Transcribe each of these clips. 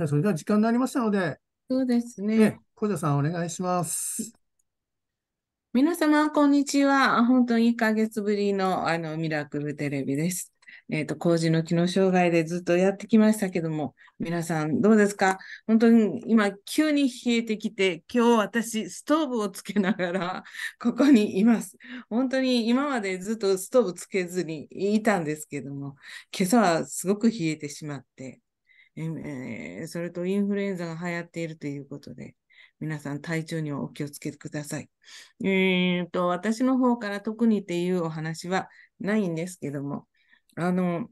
じゃあ、それでは時間になりましたので、そうですね。小田さん、お願いします。皆様、こんにちは。本当に1ヶ月ぶりのあのミラクルテレビです。えっ、ー、と、工事の機能障害でずっとやってきましたけども、皆さんどうですか本当に今、急に冷えてきて、今日私、ストーブをつけながら、ここにいます。本当に今までずっとストーブつけずにいたんですけども、今朝はすごく冷えてしまって、えそれとインフルエンザが流行っているということで、皆さん体調にはお気をつけください。えーと、私の方から特にっていうお話はないんですけども、あの、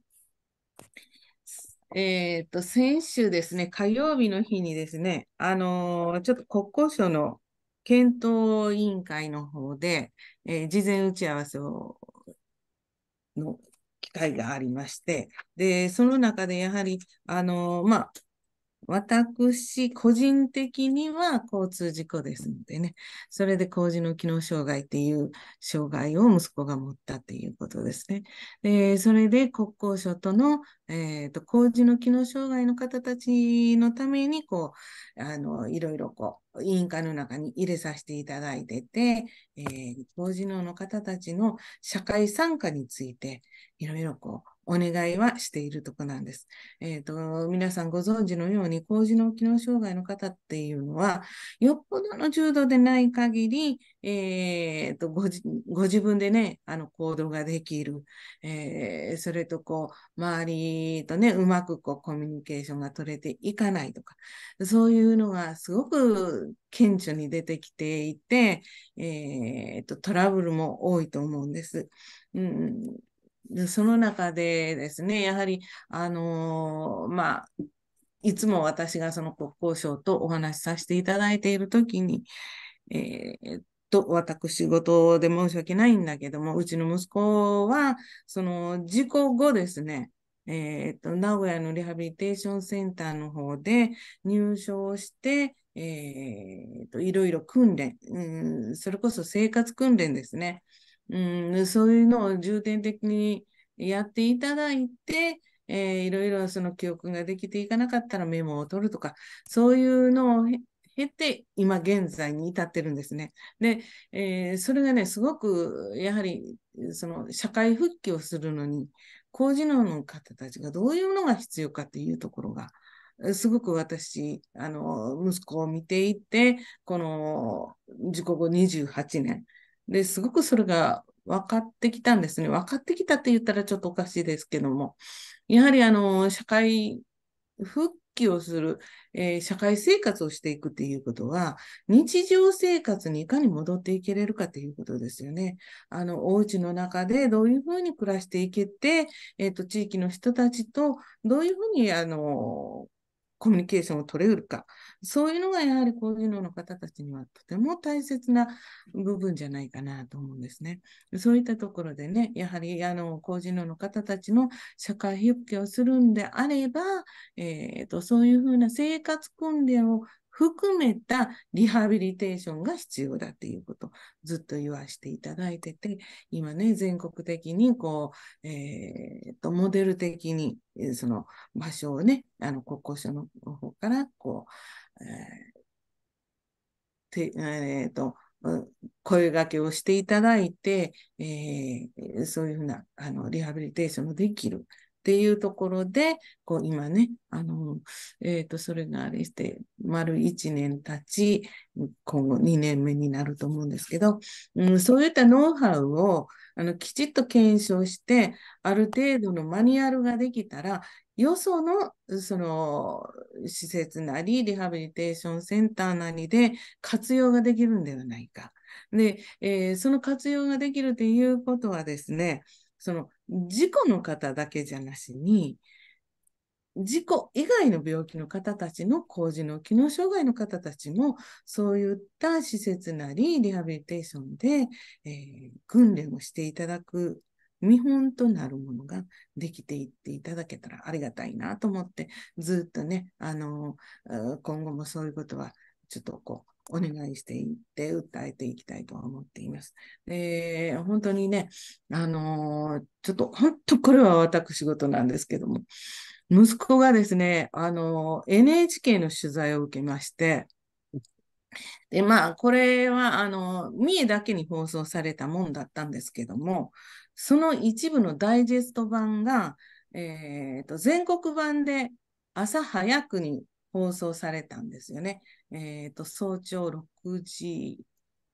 えっ、ー、と、先週ですね、火曜日の日にですね、あのちょっと国交省の検討委員会の方で、えー、事前打ち合わせをの機会がありまして、で、その中でやはり、あの、まあ、私、個人的には交通事故ですのでね、それで事の機能障害っていう障害を息子が持ったっていうことですね。でそれで国交省との、えーと、と麹の機能障害の方たちのためにこうあのいろいろこう委員会の中に入れさせていただいてて、えー、麹能の方たちの社会参加についていろいろこうお願いはしているとこなんです。えっ、ー、と、皆さんご存知のように、高次脳機能障害の方っていうのは、よっぽどの重度でない限り、えっ、ー、とご、ご自分でね、あの、行動ができる。えー、それとこう、周りとね、うまくこう、コミュニケーションが取れていかないとか、そういうのがすごく顕著に出てきていて、えっ、と、トラブルも多いと思うんです。うん、でその中でですね、やはり、あのー、まあ、いつも私がその国交省とお話しさせていただいているときに、えー、と、私事で申し訳ないんだけども、うちの息子は、その事故後ですね、えー、と、名古屋のリハビリテーションセンターの方で入所して、えー、と、いろいろ訓練、うん、それこそ生活訓練ですね。うん、そういうのを重点的にやっていただいて、えー、いろいろその記憶ができていかなかったらメモを取るとか、そういうのを経て、今現在に至ってるんですね。で、えー、それがね、すごく、やはり、その社会復帰をするのに、高次能の方たちがどういうのが必要かっていうところが、すごく私、あの、息子を見ていて、この、事故後28年、で、すごくそれが分かってきたんですね。分かってきたって言ったらちょっとおかしいですけども、やはりあの、社会復帰をする、えー、社会生活をしていくっていうことは、日常生活にいかに戻っていけれるかっていうことですよね。あの、お家の中でどういうふうに暮らしていけて、えっ、ー、と、地域の人たちとどういうふうに、あの、コミュニケーションを取れるか、そういうのがやはり高技能の方たちにはとても大切な部分じゃないかなと思うんですね。そういったところでね、やはりあの高次能の方たちの社会復帰をするんであれば、えーと、とそういうふうな生活訓練を含めたリハビリテーションが必要だっていうことずっと言わせていただいてて、今ね、全国的にこう、えー、と、モデル的に、その場所をね、あの、国交省の方から、こう、えー、て、えー、と、声掛けをしていただいて、えー、そういうふうなあのリハビリテーションもできるっていうところで、こう今ね、あの、えっ、ー、と、それがあれして、丸1年経ち、今後2年目になると思うんですけど、うん、そういったノウハウをあのきちっと検証して、ある程度のマニュアルができたら、よその、その、施設なり、リハビリテーションセンターなりで活用ができるんではないか。で、えー、その活用ができるということはですね、その事故の方だけじゃなしに、事故以外の病気の方たちの工事の機能障害の方たちも、そういった施設なりリハビリテーションで、えー、訓練をしていただく見本となるものができていっていただけたらありがたいなと思って、ずっとね、あの、今後もそういうことは、ちょっとこお願いしていって訴えていきたいとは思っています。で、本当にね、あのー、ちょっと本当これは私事なんですけども、息子がですね、あのー、NHK の取材を受けまして、で、まあ、これは、あの、三重だけに放送されたもんだったんですけども、その一部のダイジェスト版が、えっ、ー、と、全国版で朝早くに放送されたんですよね。えっ、ー、と、早朝6時、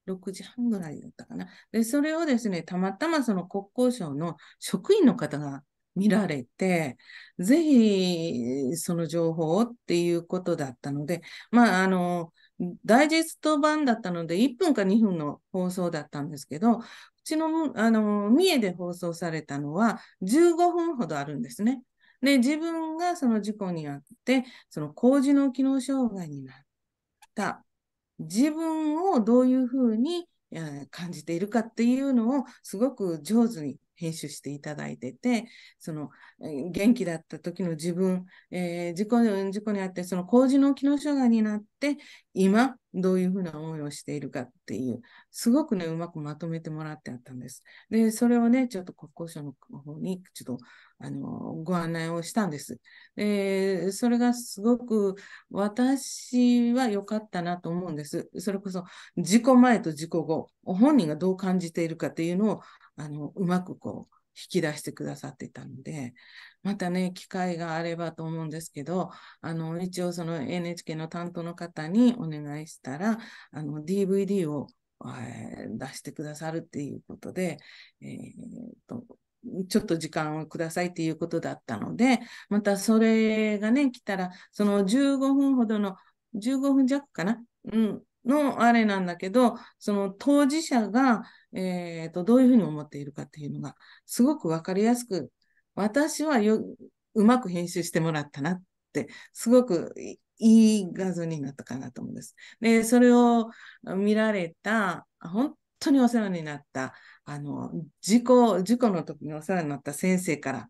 6時半ぐらいだったかな。で、それをですね、たまたまその国交省の職員の方が見られて、ぜひその情報をっていうことだったので、まあ、あの、ダイジェスト版だったので、1分か2分の放送だったんですけど、うちの、あの、三重で放送されたのは15分ほどあるんですね。で、自分がその事故にあって、その工事の機能障害になった自分をどういうふうに感じているかっていうのをすごく上手に編集していただいてて、その元気だった時の自分、えー、事故事故にあって、その工事の機能障害になって、今、どういうふうな思いをしているかっていう、すごくね、うまくまとめてもらってあったんです。で、それをね、ちょっと国交省の方に、ちょっと、あの、ご案内をしたんです。で、それがすごく私は良かったなと思うんです。それこそ、事故前と事故後、本人がどう感じているかっていうのを、あの、うまくこう、引き出してくださってたので、またね、機会があればと思うんですけど、あの、一応その NHK の担当の方にお願いしたら、あの、DVD を、えー、出してくださるっていうことで、えー、と、ちょっと時間をくださいっていうことだったので、またそれがね、来たら、その15分ほどの、15分弱かな、うん、のあれなんだけど、その当事者が、えーと、どういうふうに思っているかっていうのがすごく分かりやすく私はようまく編集してもらったなってすごくいい画像になったかなと思うんです。でそれを見られた本当にお世話になったあの事故事故の時にお世話になった先生から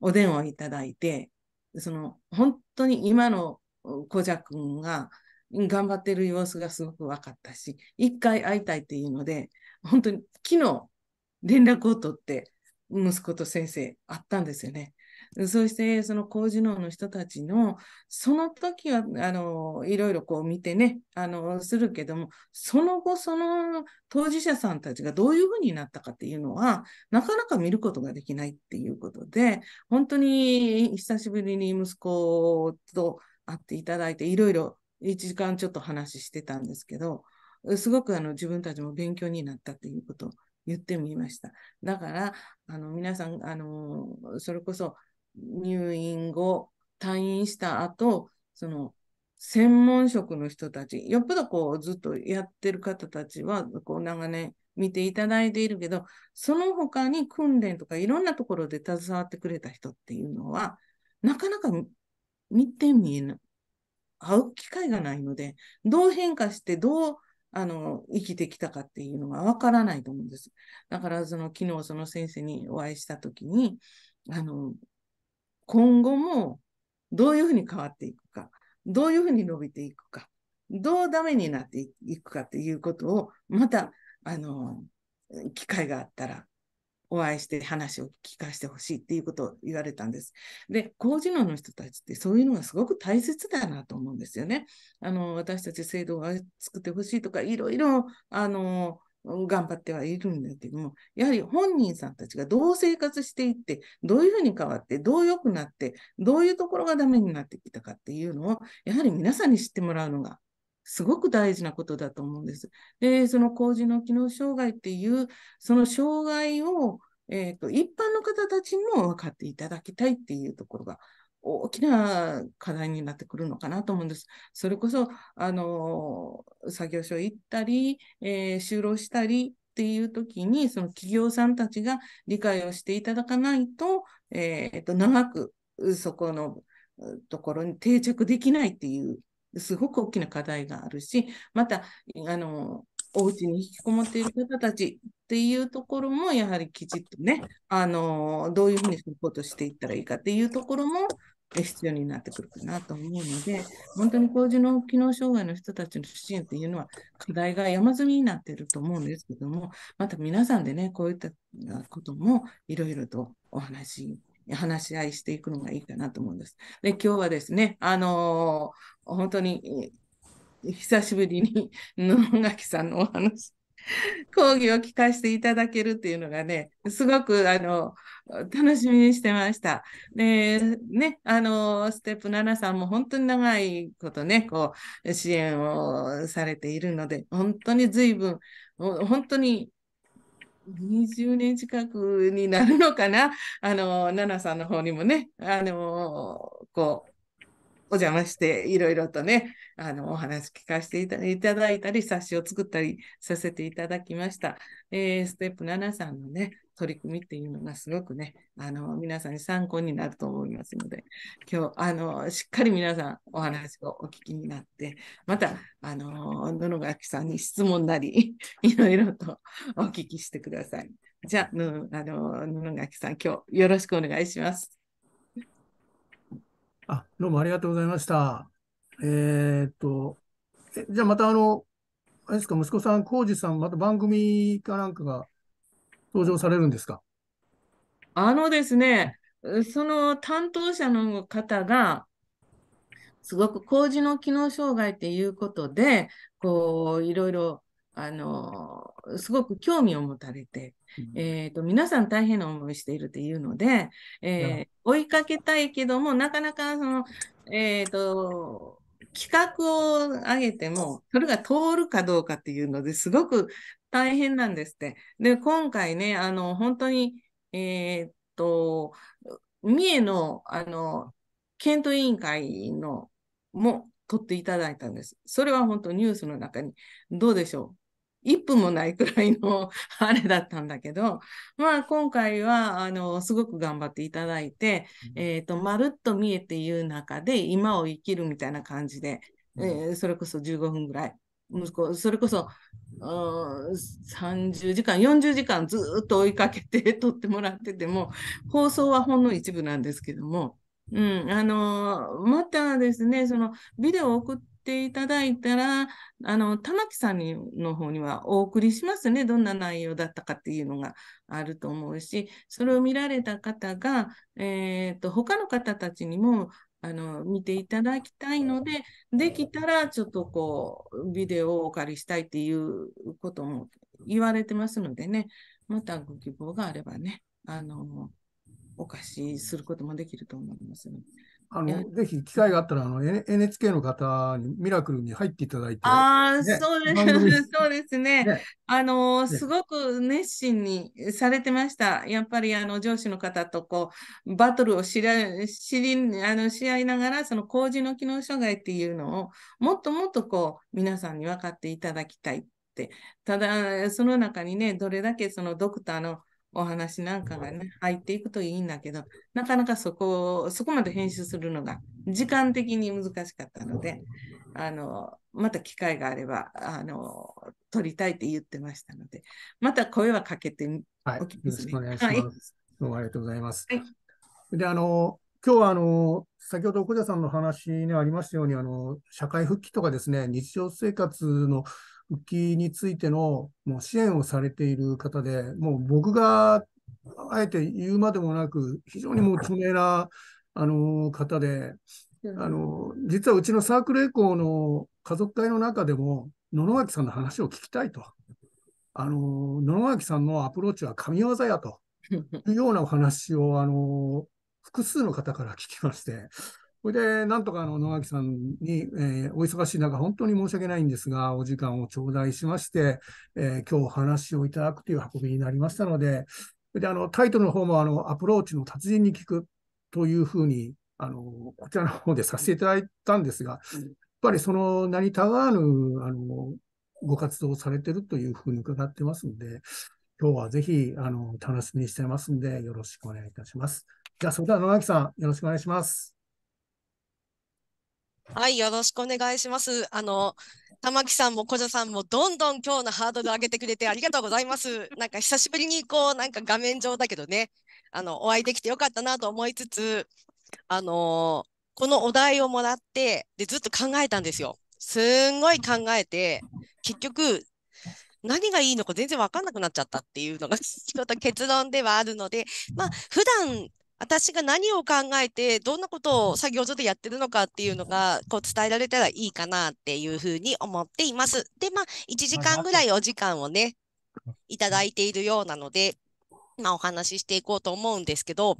お電話をいただいてその本当に今のコジャ君が頑張ってる様子がすごく分かったし一回会いたいっていうので本当に昨日連絡を取って、息子と先生、会ったんですよね。そしてその高次能の人たちのその時はあのいろいろこう見てねあのするけどもその後その当事者さんたちがどういうふうになったかっていうのはなかなか見ることができないっていうことで本当に久しぶりに息子と会っていただいていろいろ1時間ちょっと話してたんですけどすごくあの自分たちも勉強になったっていうことを言ってみました。だから、あの皆さん、あのそれこそ入院後、退院した後、その専門職の人たち、よっぽどこうずっとやってる方たちはこう長年見ていただいているけど、その他に訓練とかいろんなところで携わってくれた人っていうのは、なかなか見て見えない、会う機会がないので、どう変化して、どうあの、生きてきたかっていうのがわからないと思うんです。だから、その、昨日その先生にお会いしたときに、あの、今後もどういうふうに変わっていくか、どういうふうに伸びていくか、どうダメになっていくかっていうことを、また、あの、機会があったらお会いして話を聞かせてほしいっていうことを言われたんです。で、高次能の人たちってそういうのがすごく大切だなと思うんですよね。あの私たち制度を作ってほしいとかいろいろあの頑張ってはいるんだけども、やはり本人さんたちがどう生活していって、どういうふうに変わって、どう良くなって、どういうところがダメになってきたかっていうのを、やはり皆さんに知ってもらうのがすごく大事なことだと思うんです。で、その工事の機能障害っていう、その障害を、えーと、一般の方たちにも分かっていただきたいっていうところが大きな課題になってくるのかなと思うんです。それこそ、あの、作業所行ったり、えー、就労したりっていう時に、その企業さんたちが理解をしていただかないと、えー、と長くそこのところに定着できないっていうすごく大きな課題があるし、また、あの、お家に引きこもっている方たちっていうところも、やはりきちっとね、あの、どういうふうにサポートしていったらいいかっていうところも、必要になってくるかなと思うので、本当に高次の機能障害の人たちの支援っていうのは、課題が山積みになっていると思うんですけども、また皆さんでね、こういったこともいろいろとお話話し合いしていくのがいいかなと思うんです。で今日はですね、あのー、本当に久しぶりに野垣さんのお話講義を聞かせていただけるっていうのがねすごくあの楽しみにしてました。でねあのステップ7さんも本当に長いことねこう支援をされているので本当に随分本当に20年近くになるのかな、あの、奈々さんの方にもね、あの、こう、お邪魔して、いろいろとね、あの、お話聞かせていただいたり、冊子を作ったりさせていただきました。えー、ステップ7さんのね、取り組みっていうのがすごくね、あの、皆さんに参考になると思いますので、今日、あの、しっかり皆さんお話をお聞きになって、また、あの、野々垣さんに質問なり、いろいろとお聞きしてください。じゃあ、あの、野々垣さん、今日よろしくお願いします。あ、どうもありがとうございました。えーっと、え、じゃあまたあの、あれですか、息子さん、浩二さん、また番組かなんかが登場されるんですかあのですね、その担当者の方が、すごく麹の機能障害っていうことで、こう、いろいろあのすごく興味を持たれて、うん、えーと、皆さん大変な思いしているっていうので、えー、追いかけたいけどもなかなかその、えーと、企画を上げてもそれが通るかどうかっていうのですごく大変なんですって。で今回ねあの本当に、えーと、と三重のあの検討委員会のも取っていただいたんです。それは本当ニュースの中にどうでしょう1分もないくらいの あれだったんだけど、まあ、今回はあのすごく頑張っていただいて、ーと、まるっと見えている中で今を生きるみたいな感じで、えー、それこそ15分ぐらい息子それこそ、30時間40時間ずっと追いかけて 撮ってもらってても放送はほんの一部なんですけども。うん、あのまたですねそのビデオを送ってていただいたら、あの、玉木さんにの方にはお送りしますね。どんな内容だったかっていうのがあると思うし、それを見られた方が、えっ、ー、と、他の方たちにも、あの見ていただきたいので、できたらちょっとこう、ビデオをお借りしたいっていうことも言われてますのでね、またご希望があればね、あの、お貸しすることもできると思いますので。あの、ぜひ機会があったら、あの、NHK の方にミラクルに入っていただいて。ああ、ね、そうです。そうですね。ねあの、ね、すごく熱心にされてました。やっぱり、あの、上司の方と、こう、バトルを知ら、知り、あの、し合いながら、その、麹の機能障害っていうのを、もっともっと、こう、皆さんに分かっていただきたいって。ただ、その中にね、どれだけ、その、ドクターの、お話なんかがね、入っていくといいんだけど、なかなかそこ、そこまで編集するのが時間的に難しかったので、あの、また機会があれば、あの、撮りたいって言ってましたので、また声はかけておはい、よろしくお願いします。はい、どうもありがとうございます。はい、で、あの、今日はあの先ほど小田さんの話にありましたようにあの、社会復帰とかですね、日常生活の復帰についてのもう支援をされている方で、もう僕があえて言うまでもなく、非常にもう著名なあの方で、あの実はうちのサークルエコーの家族会の中でも、野々垣さんの話を聞きたいと。あの野々垣さんのアプローチは神業やと いうようなお話をあの複数の方から聞きまして、れで、なんとかあの野垣さんに、えー、お忙しい中、本当に申し訳ないんですが、お時間を頂戴しまして、えー、今日お話をいただくという運びになりましたので、であのタイトルの方もあのアプローチの達人に聞くというふうにあの、こちらの方でさせていただいたんですが、やっぱりその何たがわぬあのご活動されてるというふうに伺ってますので、今日はぜひあの楽しみにしてますんで、よろしくお願いいたします。じゃあ、それでは野垣さん、よろしくお願いします。はい、よろしくお願いします。あの、玉木さんも小女さんもどんどん今日のハードル上げてくれてありがとうございます。なんか久しぶりにこう、なんか画面上だけどね、あの、お会いできてよかったなと思いつつ、あのこのお題をもらって、で、ずっと考えたんですよ。すんごい考えて、結局、何がいいのか全然分かんなくなっちゃったっていうのが、ちょっと結論ではあるので、まあ、普段私が何を考えて、どんなことを作業所でやってるのかっていうのが、こう伝えられたらいいかなっていうふうに思っています。で、まあ、1時間ぐらいお時間をね、いただいているようなので、まあ、お話ししていこうと思うんですけど、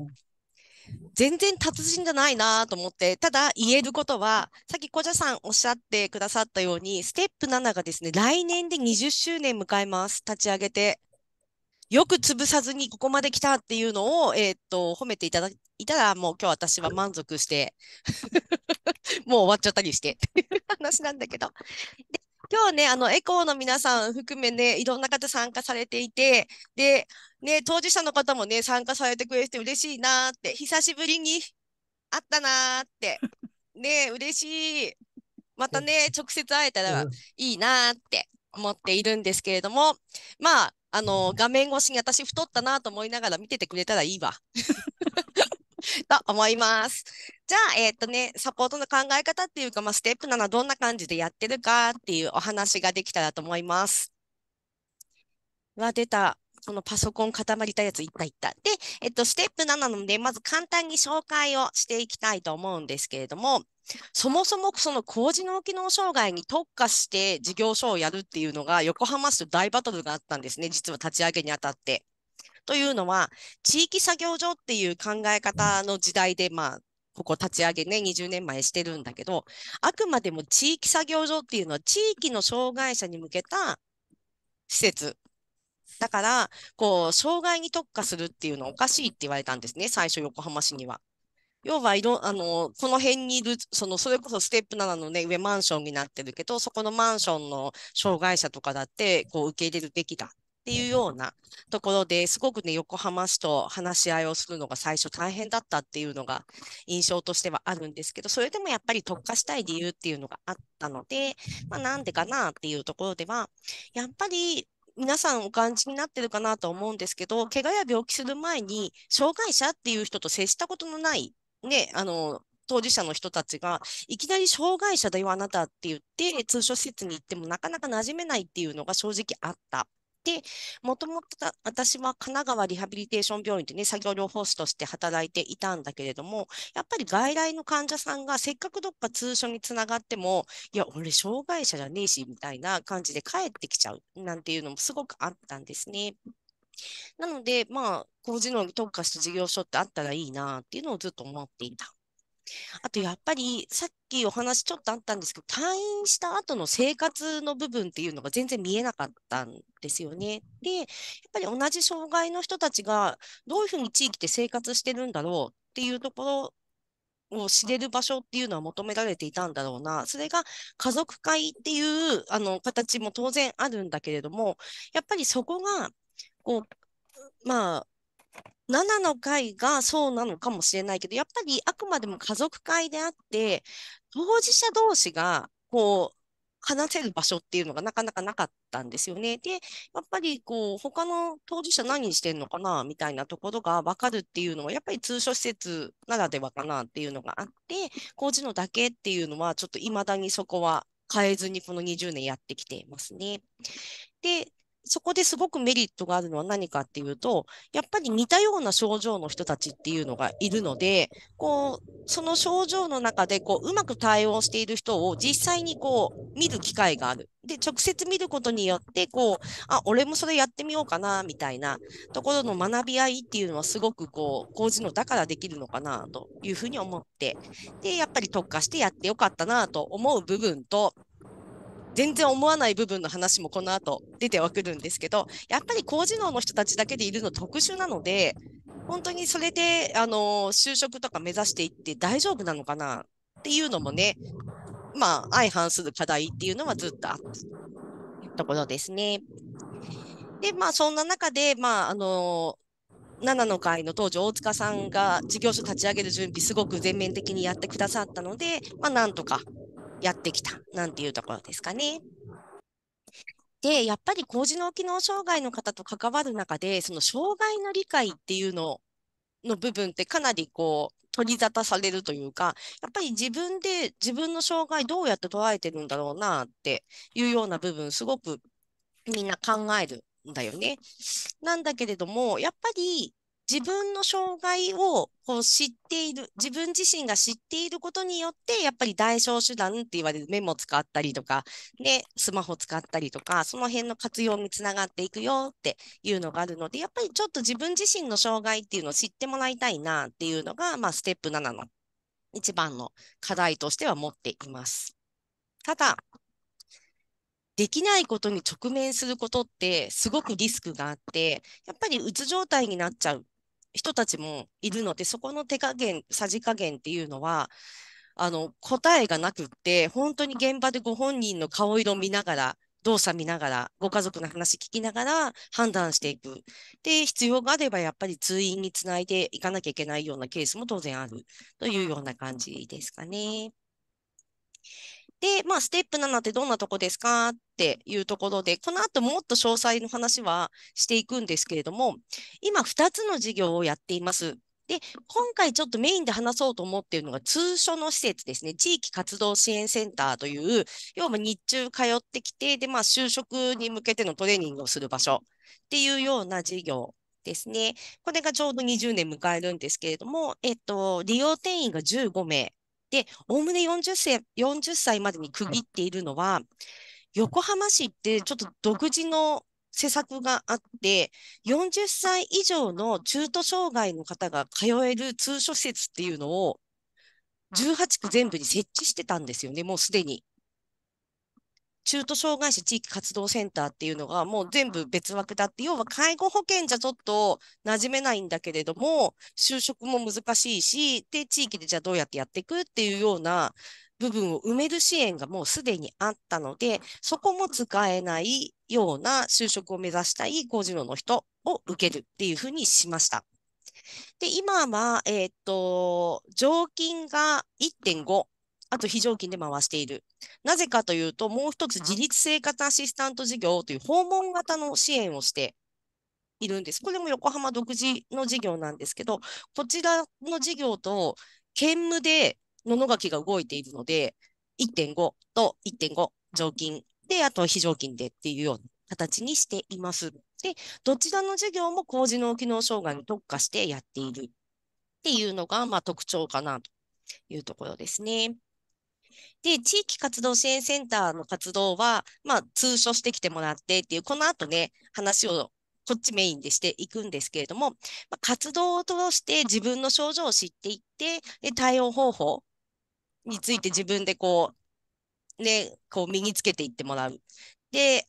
全然達人じゃないなと思って、ただ言えることは、さっき小茶さんおっしゃってくださったように、ステップ7がですね、来年で20周年迎えます。立ち上げて。よく潰さずにここまで来たっていうのを、えー、っと、褒めていただいたら、もう今日私は満足して、もう終わっちゃったりしてっていう話なんだけど。で今日ね、あの、エコーの皆さん含めね、いろんな方参加されていて、で、ね、当事者の方もね、参加されてくれて嬉しいなーって、久しぶりに会ったなーって、ね、嬉しい。またね、直接会えたらいいなーって思っているんですけれども、まあ、あの、画面越しに私太ったなと思いながら見ててくれたらいいわ。と思います。じゃあ、えっ、とね、サポートの考え方っていうか、まあ、ステップ7どんな感じでやってるかっていうお話ができたらと思います。は出た。このパソコン固まりたやついったいった。で、えっと、ステップ7なので、まず簡単に紹介をしていきたいと思うんですけれども、そもそもその高次脳機能障害に特化して事業所をやるっていうのが横浜市と大バトルがあったんですね、実は立ち上げにあたって。というのは、地域作業所っていう考え方の時代で、まあ、ここ立ち上げね、20年前してるんだけど、あくまでも地域作業所っていうのは地域の障害者に向けた施設。だから、こう、障害に特化するっていうのはおかしいって言われたんですね、最初横浜市には。要はいろ、あの、この辺にいる、その、それこそステップ7のね、上マンションになってるけど、そこのマンションの障害者とかだって、こう、受け入れるべきだっていうようなところですごくね、横浜市と話し合いをするのが最初大変だったっていうのが印象としてはあるんですけど、それでもやっぱり特化したい理由っていうのがあったので、まあ、なんでかなっていうところでは、やっぱり皆さんお感じになってるかなと思うんですけど、怪我や病気する前に、障害者っていう人と接したことのないね、あの、当事者の人たちが、いきなり障害者だよ、あなたって言って、通所施設に行ってもなかなか馴染めないっていうのが正直あった。で、もともと私は神奈川リハビリテーション病院でね、作業療法士として働いていたんだけれども、やっぱり外来の患者さんがせっかくどっか通所につながっても、いや、俺障害者じゃねえし、みたいな感じで帰ってきちゃうなんていうのもすごくあったんですね。なので、まあ、高事能に特化した事業所ってあったらいいなっていうのをずっと思っていた。あとやっぱりさっきお話ちょっとあったんですけど、退院した後の生活の部分っていうのが全然見えなかったんですよね。で、やっぱり同じ障害の人たちがどういうふうに地域で生活してるんだろうっていうところを知れる場所っていうのは求められていたんだろうな。それが家族会っていうあの形も当然あるんだけれども、やっぱりそこがこう、まあ、7の会がそうなのかもしれないけど、やっぱりあくまでも家族会であって、当事者同士が、こう、話せる場所っていうのがなかなかなかったんですよね。で、やっぱりこう、他の当事者何してんのかな、みたいなところがわかるっていうのは、やっぱり通所施設ならではかなっていうのがあって、工事のだけっていうのは、ちょっと未だにそこは変えずにこの20年やってきていますね。で、そこですごくメリットがあるのは何かっていうと、やっぱり似たような症状の人たちっていうのがいるので、こう、その症状の中で、こう、うまく対応している人を実際にこう、見る機会がある。で、直接見ることによって、こう、あ、俺もそれやってみようかな、みたいなところの学び合いっていうのはすごくこう、工事のだからできるのかな、というふうに思って、で、やっぱり特化してやってよかったな、と思う部分と、全然思わない部分の話もこの後出てはくるんですけど、やっぱり高次能の人たちだけでいるの特殊なので、本当にそれで、あの、就職とか目指していって大丈夫なのかなっていうのもね、まあ、相反する課題っていうのはずっとあったところですね。で、まあ、そんな中で、まあ、あの、7の会の当時、大塚さんが事業所立ち上げる準備、すごく全面的にやってくださったので、まあ、なんとかやってきたなんていうところですかね。でやっぱり高次脳機能障害の方と関わる中でその障害の理解っていうのの部分ってかなりこう取り沙汰されるというかやっぱり自分で自分の障害どうやって捉えてるんだろうなっていうような部分すごくみんな考えるんだよね。なんだけれどもやっぱり自分の障害をこう知っている、自分自身が知っていることによって、やっぱり代償手段って言われるメモ使ったりとか、ね、スマホ使ったりとか、その辺の活用につながっていくよっていうのがあるので、やっぱりちょっと自分自身の障害っていうのを知ってもらいたいなっていうのが、まあ、ステップ7の一番の課題としては持っています。ただ、できないことに直面することってすごくリスクがあって、やっぱりうつ状態になっちゃう人たちもいるので、そこの手加減、さじ加減っていうのは、あの、答えがなくって、本当に現場でご本人の顔色見ながら、動作見ながら、ご家族の話聞きながら判断していく。で、必要があればやっぱり通院につないでいかなきゃいけないようなケースも当然あるというような感じですかね。で、まあ、ステップ7ってどんなとこですかっていうところで、この後もっと詳細の話はしていくんですけれども、今2つの事業をやっています。で、今回ちょっとメインで話そうと思っているのが通所の施設ですね。地域活動支援センターという、要は日中通ってきて、で、まあ就職に向けてのトレーニングをする場所っていうような事業ですね。これがちょうど20年迎えるんですけれども、えっと、利用定員が15名で、おおむね40歳 ,40 歳までに区切っているのは、横浜市ってちょっと独自の施策があって、40歳以上の中途障害の方が通える通所施設っていうのを、18区全部に設置してたんですよね、もうすでに。中途障害者地域活動センターっていうのがもう全部別枠だって、要は介護保険じゃちょっと馴染めないんだけれども、就職も難しいし、で、地域でじゃあどうやってやっていくっていうような部分を埋める支援がもうすでにあったので、そこも使えないような就職を目指したい50の人を受けるっていうふうにしました。で、今は、えっ、と、常勤が1.5、あと非常勤で回しているなぜかというと、もう一つ自立生活アシスタント事業という訪問型の支援をしているんです。これも横浜独自の事業なんですけど、こちらの事業と兼務で野々垣が動いているので、1.5と1.5常勤で、あと非常勤でっていうような形にしています。で、どちらの事業も高次脳機能障害に特化してやっているっていうのが、まあ、特徴かなというところですね。で、地域活動支援センターの活動は、まあ、通所してきてもらってっていう、この後ね、話をこっちメインでしていくんですけれども、まあ、活動を通して自分の症状を知っていって、で対応方法について自分でこう、ね、こう身につけていってもらう。で、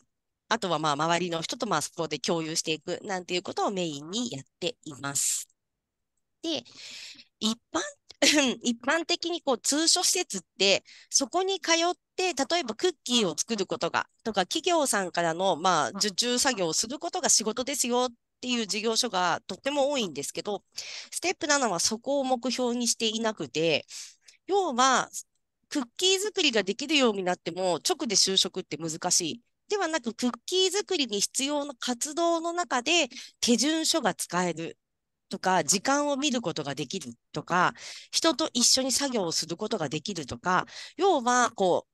あとはまあ周りの人とまあそこで共有していくなんていうことをメインにやっています。で、一般一般的にこう通所施設って、そこに通って、例えばクッキーを作ることが、とか企業さんからの、まあ、受注作業をすることが仕事ですよっていう事業所がとっても多いんですけど、ステップ7はそこを目標にしていなくて、要は、クッキー作りができるようになっても、直で就職って難しい。ではなく、クッキー作りに必要な活動の中で手順書が使える。とか、時間を見ることができるとか、人と一緒に作業をすることができるとか、要は、こう、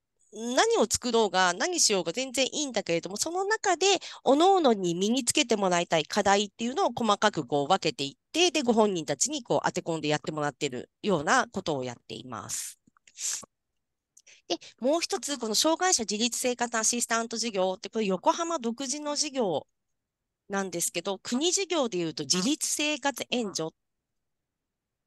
何を作ろうが何しようが全然いいんだけれども、その中で各々に身につけてもらいたい課題っていうのを細かくこう分けていって、で、ご本人たちにこう当て込んでやってもらってるようなことをやっています。で、もう一つ、この障害者自立生活アシスタント事業って、これ横浜独自の事業なんですけど、国事業でいうと自立生活援助っ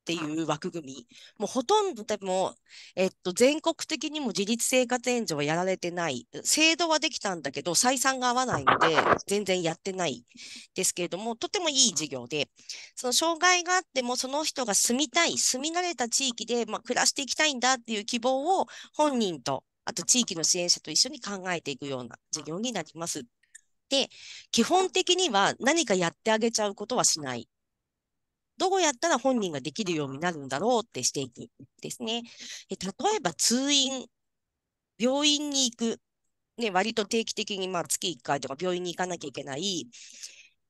ていう枠組み、もうほとんどでも、えっと、全国的にも自立生活援助はやられてない、制度はできたんだけど、採算が合わないので、全然やってないですけれども、とてもいい事業で、その障害があっても、その人が住みたい、住み慣れた地域で、まあ、暮らしていきたいんだっていう希望を本人とあと地域の支援者と一緒に考えていくような事業になります。で、基本的には何かやってあげちゃうことはしない。どうやったら本人ができるようになるんだろうってしていくですね。例えば通院、病院に行く。ね、割と定期的にまあ月1回とか病院に行かなきゃいけない。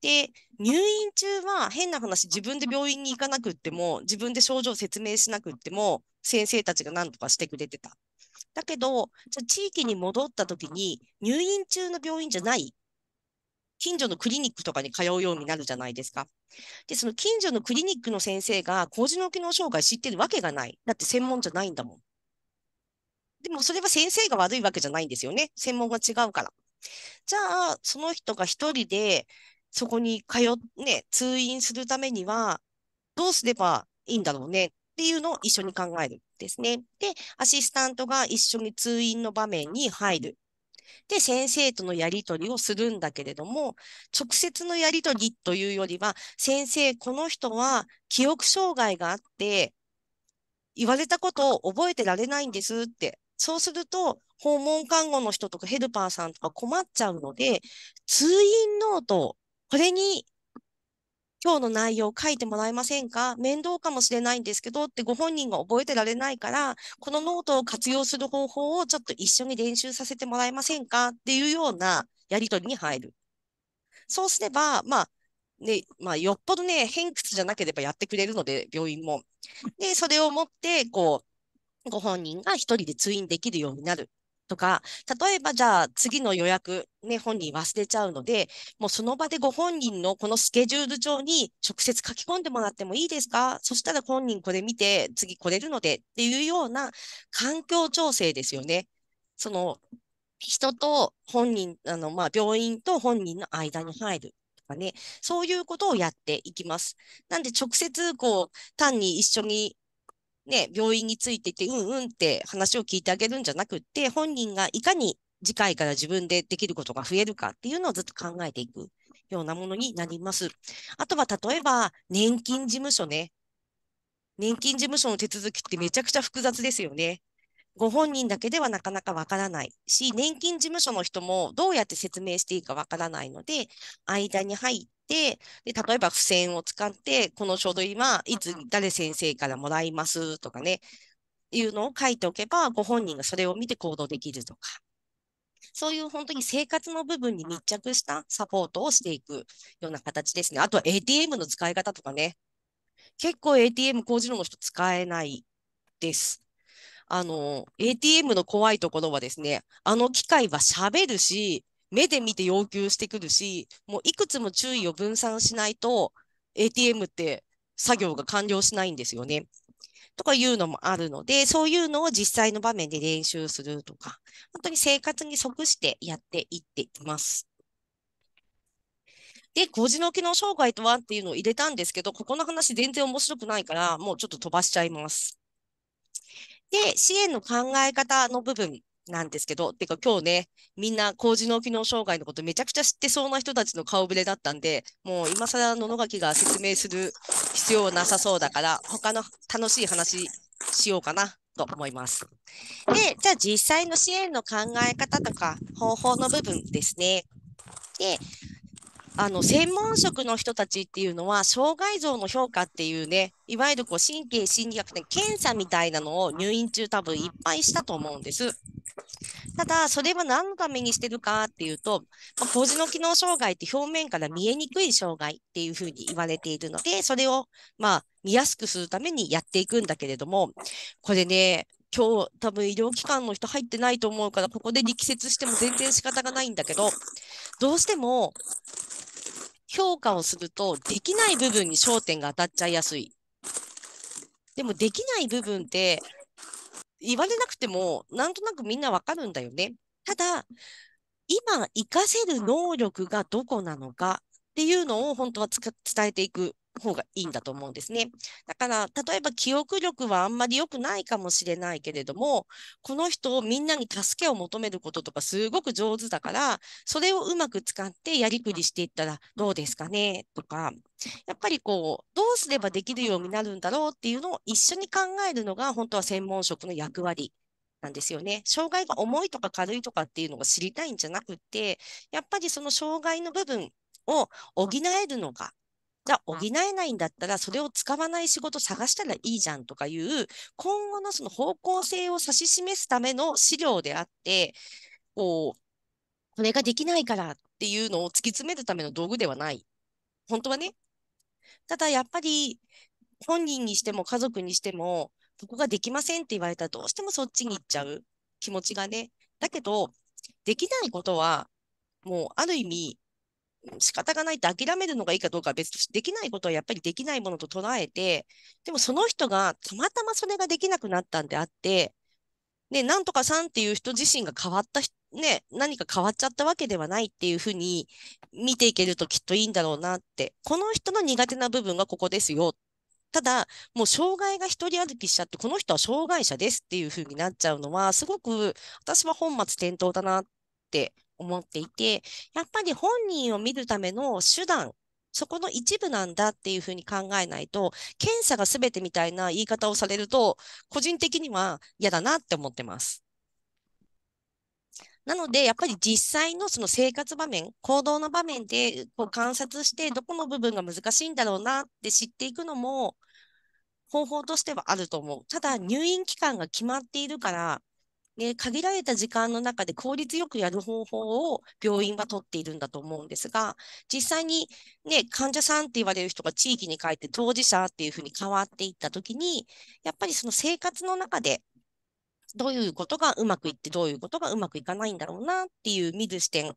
で、入院中は変な話、自分で病院に行かなくっても、自分で症状を説明しなくっても、先生たちが何とかしてくれてた。だけど、じゃ地域に戻った時に、入院中の病院じゃない近所のクリニックとかに通うようになるじゃないですか。で、その近所のクリニックの先生が麹の機能障害知ってるわけがない。だって専門じゃないんだもん。でもそれは先生が悪いわけじゃないんですよね。専門が違うから。じゃあ、その人が一人でそこに通うね、通院するためには、どうすればいいんだろうねっていうのを一緒に考えるですね。で、アシスタントが一緒に通院の場面に入る。で、先生とのやり取りをするんだけれども、直接のやり取りというよりは、先生、この人は記憶障害があって、言われたことを覚えてられないんですって。そうすると、訪問看護の人とかヘルパーさんとか困っちゃうので、通院ノート、これに今日の内容を書いてもらえませんか面倒かもしれないんですけどってご本人が覚えてられないから、このノートを活用する方法をちょっと一緒に練習させてもらえませんかっていうようなやりとりに入る。そうすれば、まあ、ね、まあ、よっぽどね、偏屈じゃなければやってくれるので、病院も。で、それをもって、こう、ご本人が一人で通院できるようになる。とか、例えばじゃあ次の予約、ね、本人忘れちゃうので、もうその場でご本人のこのスケジュール帳に直接書き込んでもらってもいいですかそしたら本人これ見て、次来れるのでっていうような環境調整ですよね。その人と本人、あの、まあ、病院と本人の間に入るとかね、そういうことをやっていきます。なんで直接、こう、単に一緒にね、病院についてて、うんうんって話を聞いてあげるんじゃなくって、本人がいかに次回から自分でできることが増えるかっていうのをずっと考えていくようなものになります。あとは例えば、年金事務所ね。年金事務所の手続きってめちゃくちゃ複雑ですよね。ご本人だけではなかなかわからないし、年金事務所の人もどうやって説明していいかわからないので、間に入って、で、例えば付箋を使って、この書類はいつ誰先生からもらいますとかね、いうのを書いておけば、ご本人がそれを見て行動できるとか、そういう本当に生活の部分に密着したサポートをしていくような形ですね。あとは ATM の使い方とかね。結構 ATM 工事の人使えないです。あの、ATM の怖いところはですね、あの機械は喋るし、目で見て要求してくるし、もういくつも注意を分散しないと、ATM って作業が完了しないんですよね。とかいうのもあるので、そういうのを実際の場面で練習するとか、本当に生活に即してやっていっています。で、工事の機能障害とはっていうのを入れたんですけど、ここの話全然面白くないから、もうちょっと飛ばしちゃいます。で、支援の考え方の部分なんですけど、てか今日ね、みんな高次脳機能障害のことめちゃくちゃ知ってそうな人たちの顔ぶれだったんで、もう今更野々垣が説明する必要はなさそうだから、他の楽しい話しようかなと思います。で、じゃあ実際の支援の考え方とか方法の部分ですね。で、あの専門職の人たちっていうのは障害像の評価っていうねいわゆるこう神経心理学で検査みたいなのを入院中多分いっぱいしたと思うんです。ただ、それは何のためにしてるかっていうと、まあ、ポの機能障害って表面から見えにくい障害っていうふうに言われているので、それを、まあ、見やすくするためにやっていくんだけれども、これね、今日多分医療機関の人入ってないと思うから、ここで力説しても全然仕方がないんだけど、どうしても評価をすると、できない部分に焦点が当たっちゃいやすい。でもできない部分って言われなくても、なんとなくみんなわかるんだよね。ただ、今活かせる能力がどこなのかっていうのを本当は伝えていく方がいいんだと思うんですね。だから、例えば記憶力はあんまり良くないかもしれないけれども、この人をみんなに助けを求めることとかすごく上手だから、それをうまく使ってやりくりしていったらどうですかねとか、やっぱりこう、どうすればできるようになるんだろうっていうのを一緒に考えるのが、本当は専門職の役割なんですよね。障害が重いとか軽いとかっていうのが知りたいんじゃなくて、やっぱりその障害の部分を補えるのか。じゃあ補えないんだったら、それを使わない仕事探したらいいじゃんとかいう、今後のその方向性を指し示すための資料であって、こう、これができないからっていうのを突き詰めるための道具ではない。本当はね、ただやっぱり本人にしても家族にしても、そこができませんって言われたらどうしてもそっちに行っちゃう気持ちがね。だけど、できないことは、もうある意味、仕方がないって諦めるのがいいかどうかは別として、できないことはやっぱりできないものと捉えて、でもその人がたまたまそれができなくなったんであって、ね、なんとかさんっていう人自身が変わった人ね、何か変わっちゃったわけではないっていうふうに見ていけるときっといいんだろうなって。この人の苦手な部分がここですよ。ただ、もう障害が一人歩きしちゃって、この人は障害者ですっていうふうになっちゃうのは、すごく私は本末転倒だなって思っていて、やっぱり本人を見るための手段、そこの一部なんだっていうふうに考えないと、検査が全てみたいな言い方をされると、個人的には嫌だなって思ってます。なので、やっぱり実際のその生活場面、行動の場面でこう観察して、どこの部分が難しいんだろうなって知っていくのも、方法としてはあると思う。ただ、入院期間が決まっているから、ね、限られた時間の中で効率よくやる方法を病院は取っているんだと思うんですが、実際に、ね、患者さんって言われる人が地域に帰って当事者っていうふうに変わっていったときに、やっぱりその生活の中でどういうことがうまくいってどういうことがうまくいかないんだろうなっていう見る視点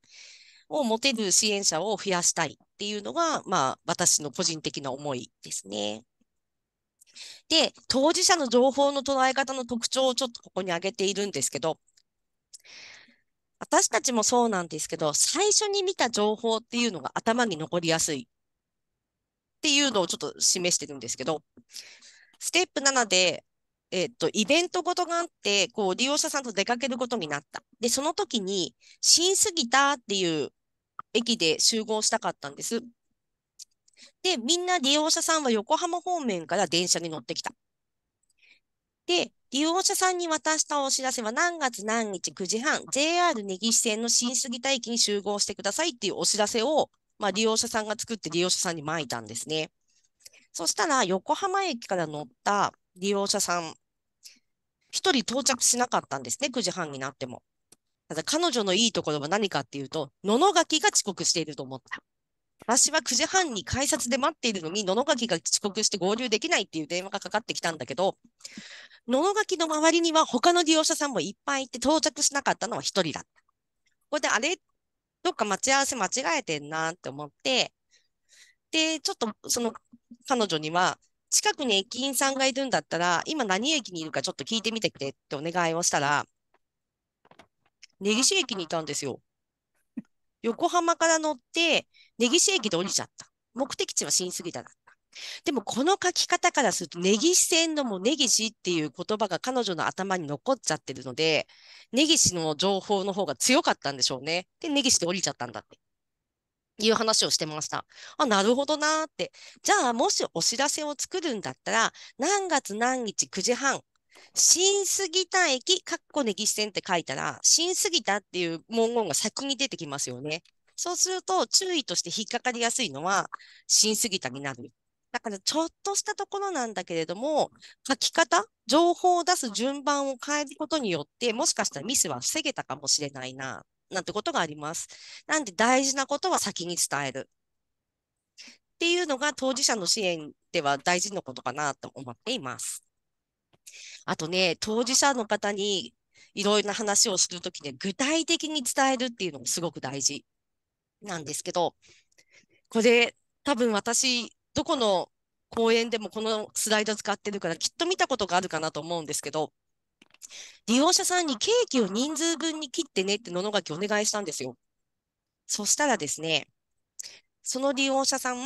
を持てる支援者を増やしたいっていうのが、まあ、私の個人的な思いですね。で、当事者の情報の捉え方の特徴をちょっとここに挙げているんですけど、私たちもそうなんですけど、最初に見た情報っていうのが頭に残りやすいっていうのをちょっと示してるんですけど、ステップ7でえっと、イベントごとがあって、こう、利用者さんと出かけることになった。で、その時に、新杉田っていう駅で集合したかったんです。で、みんな利用者さんは横浜方面から電車に乗ってきた。で、利用者さんに渡したお知らせは何月何日9時半、JR 根岸線の新杉田駅に集合してくださいっていうお知らせを、まあ、利用者さんが作って利用者さんにまいたんですね。そしたら、横浜駅から乗った利用者さん、一人到着しなかったんですね、9時半になっても。ただ彼女のいいところは何かっていうと、野々垣が遅刻していると思った。私は9時半に改札で待っているのに、野々垣が遅刻して合流できないっていう電話がかかってきたんだけど、野々垣の周りには他の利用者さんもいっぱいいて到着しなかったのは1人だった。これであれどっか待ち合わせ間違えてんなって思って、で、ちょっとその彼女には、近くに駅員さんがいるんだったら、今何駅にいるかちょっと聞いてみてくれってお願いをしたら、根岸駅にいたんですよ。横浜から乗って、根岸駅で降りちゃった。目的地は新杉田だった。でもこの書き方からすると、根岸線のもう根岸っていう言葉が彼女の頭に残っちゃってるので、根岸の情報の方が強かったんでしょうね。で、根岸で降りちゃったんだって。いう話をしてました。あ、なるほどなーって。じゃあ、もしお知らせを作るんだったら、何月何日9時半、新杉田駅、かっこねぎ線って書いたら、新杉田っていう文言が先に出てきますよね。そうすると、注意として引っかかりやすいのは、新杉田になる。だから、ちょっとしたところなんだけれども、書き方、情報を出す順番を変えることによって、もしかしたらミスは防げたかもしれないな。なんてことがあります。なんで大事なことは先に伝える。っていうのが当事者の支援では大事なことかなと思っています。あとね、当事者の方にいろいろな話をするときね、具体的に伝えるっていうのもすごく大事なんですけど、これ多分私、どこの講演でもこのスライド使ってるからきっと見たことがあるかなと思うんですけど、利用者さんにケーキを人数分に切ってねってのの書きお願いしたんですよ。そしたらですね、その利用者さん、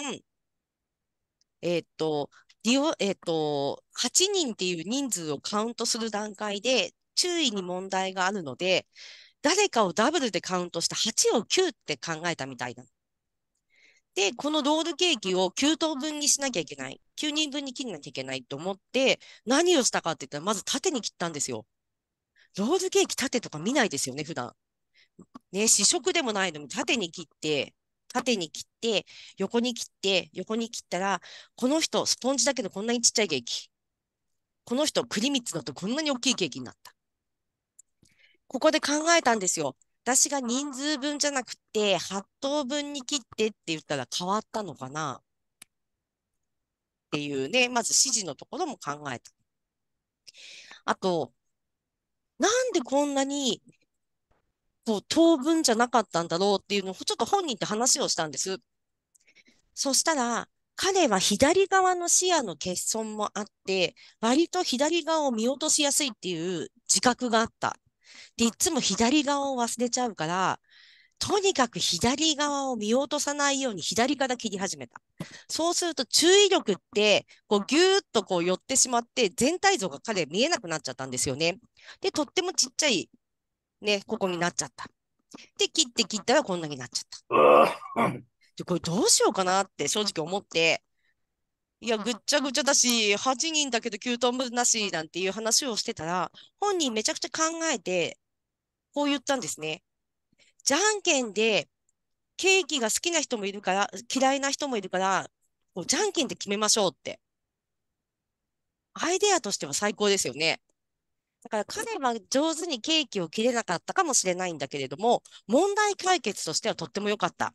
えー、っと、利用、えー、っと、8人っていう人数をカウントする段階で、注意に問題があるので、誰かをダブルでカウントして8を9って考えたみたいなで、このロールケーキを9等分にしなきゃいけない。9人分に切らなきゃいけないと思って、何をしたかって言ったら、まず縦に切ったんですよ。ロールケーキ縦とか見ないですよね、普段。ね、試食でもないのに縦に切って、縦に切って、横に切って、横に切ったら、この人、スポンジだけどこんなにちっちゃいケーキ。この人、栗蜜だとこんなに大きいケーキになった。ここで考えたんですよ。私が人数分じゃなくて、8等分に切ってって言ったら変わったのかなっていうね、まず指示のところも考えた。あと、なんでこんなに、こう、当分じゃなかったんだろうっていうのを、ちょっと本人と話をしたんです。そしたら、彼は左側の視野の欠損もあって、割と左側を見落としやすいっていう自覚があった。で、いつも左側を忘れちゃうから、とにかく左側を見落とさないように左から切り始めた。そうすると注意力って、こうギューッとこう寄ってしまって、全体像が彼見えなくなっちゃったんですよね。で、とってもちっちゃい、ね、ここになっちゃった。で、切って切ったらこんなになっちゃった。で、これどうしようかなって正直思って、いや、ぐっちゃぐちゃだし、8人だけど9トン分なし、なんていう話をしてたら、本人めちゃくちゃ考えて、こう言ったんですね。じゃんけんで、ケーキが好きな人もいるから、嫌いな人もいるから、じゃんけんで決めましょうって。アイデアとしては最高ですよね。だから彼は上手にケーキを切れなかったかもしれないんだけれども、問題解決としてはとっても良かった。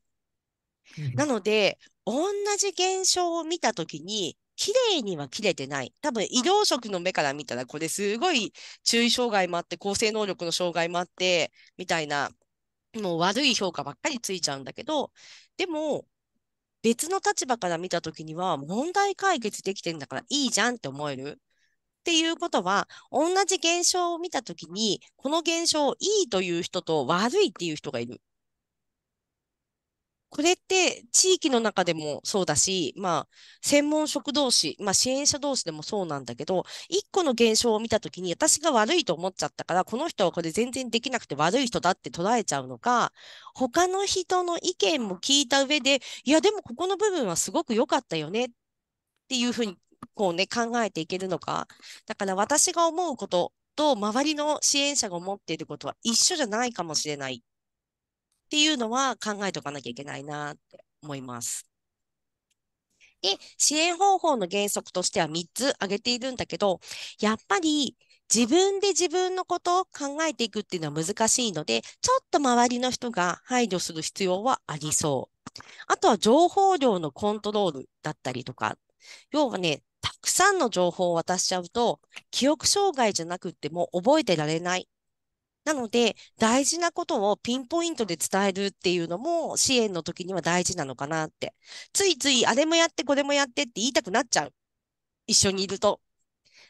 なので、同じ現象を見たときに、綺麗には切れてない。多分、移動食の目から見たら、これすごい注意障害もあって、構成能力の障害もあって、みたいなもう悪い評価ばっかりついちゃうんだけど、でも、別の立場から見たときには、問題解決できてるんだからいいじゃんって思える。っていうことは、同じ現象を見たときに、この現象をいいという人と悪いっていう人がいる。これって地域の中でもそうだし、まあ、専門職同士、まあ、支援者同士でもそうなんだけど、一個の現象を見たときに、私が悪いと思っちゃったから、この人はこれ全然できなくて悪い人だって捉えちゃうのか、他の人の意見も聞いた上で、いや、でもここの部分はすごく良かったよねっていうふうに、こうね、考えていけるのか。だから私が思うことと、周りの支援者が思っていることは一緒じゃないかもしれない。っていうのは考えておかなきゃいけないなって思います。で、支援方法の原則としては3つ挙げているんだけど、やっぱり自分で自分のことを考えていくっていうのは難しいので、ちょっと周りの人が配慮する必要はありそう。あとは情報量のコントロールだったりとか、要はね、たくさんの情報を渡しちゃうと、記憶障害じゃなくっても覚えてられないなので、大事なことをピンポイントで伝えるっていうのも支援の時には大事なのかなって。ついついあれもやってこれもやってって言いたくなっちゃう。一緒にいると。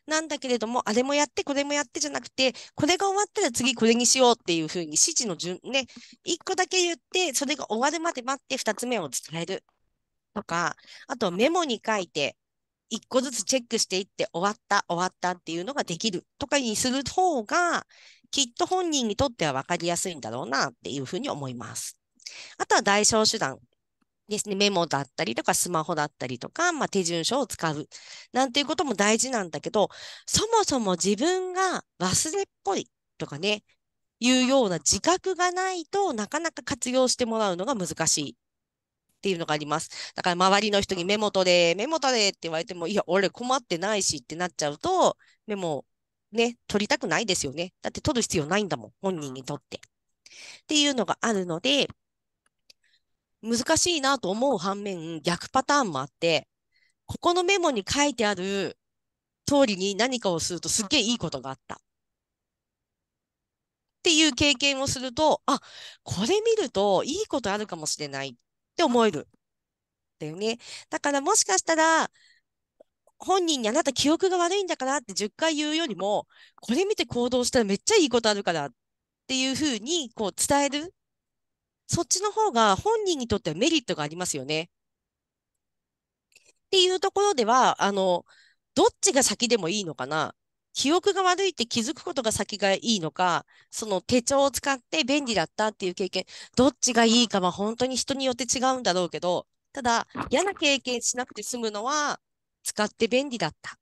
なんだけれども、あれもやって、これもやってじゃなくて、これが終わったら次これにしようっていうふうに指示の順、ね、一個だけ言って、それが終わるまで待って二つ目を伝えるとか、あとメモに書いて、一個ずつチェックしていって終わった、終わったっていうのができるとかにする方が、きっと本人にとっては分かりやすいんだろうなっていうふうに思います。あとは代償手段ですね。メモだったりとかスマホだったりとか、まあ、手順書を使うなんていうことも大事なんだけど、そもそも自分が忘れっぽいとかね、いうような自覚がないとなかなか活用してもらうのが難しいっていうのがあります。だから周りの人にメモ取れ、メモ取れって言われても、いや、俺困ってないしってなっちゃうと、メモね、取りたくないですよね。だって取る必要ないんだもん、本人にとって。っていうのがあるので、難しいなと思う反面、逆パターンもあって、ここのメモに書いてある通りに何かをするとすっげえいいことがあった。っていう経験をすると、あ、これ見るといいことあるかもしれないって思える。だよね。だからもしかしたら、本人にあなた記憶が悪いんだからって10回言うよりも、これ見て行動したらめっちゃいいことあるからっていうふうにこう伝える。そっちの方が本人にとってはメリットがありますよね。っていうところでは、あの、どっちが先でもいいのかな記憶が悪いって気づくことが先がいいのか、その手帳を使って便利だったっていう経験、どっちがいいかは本当に人によって違うんだろうけど、ただ、嫌な経験しなくて済むのは、使って便利だったっ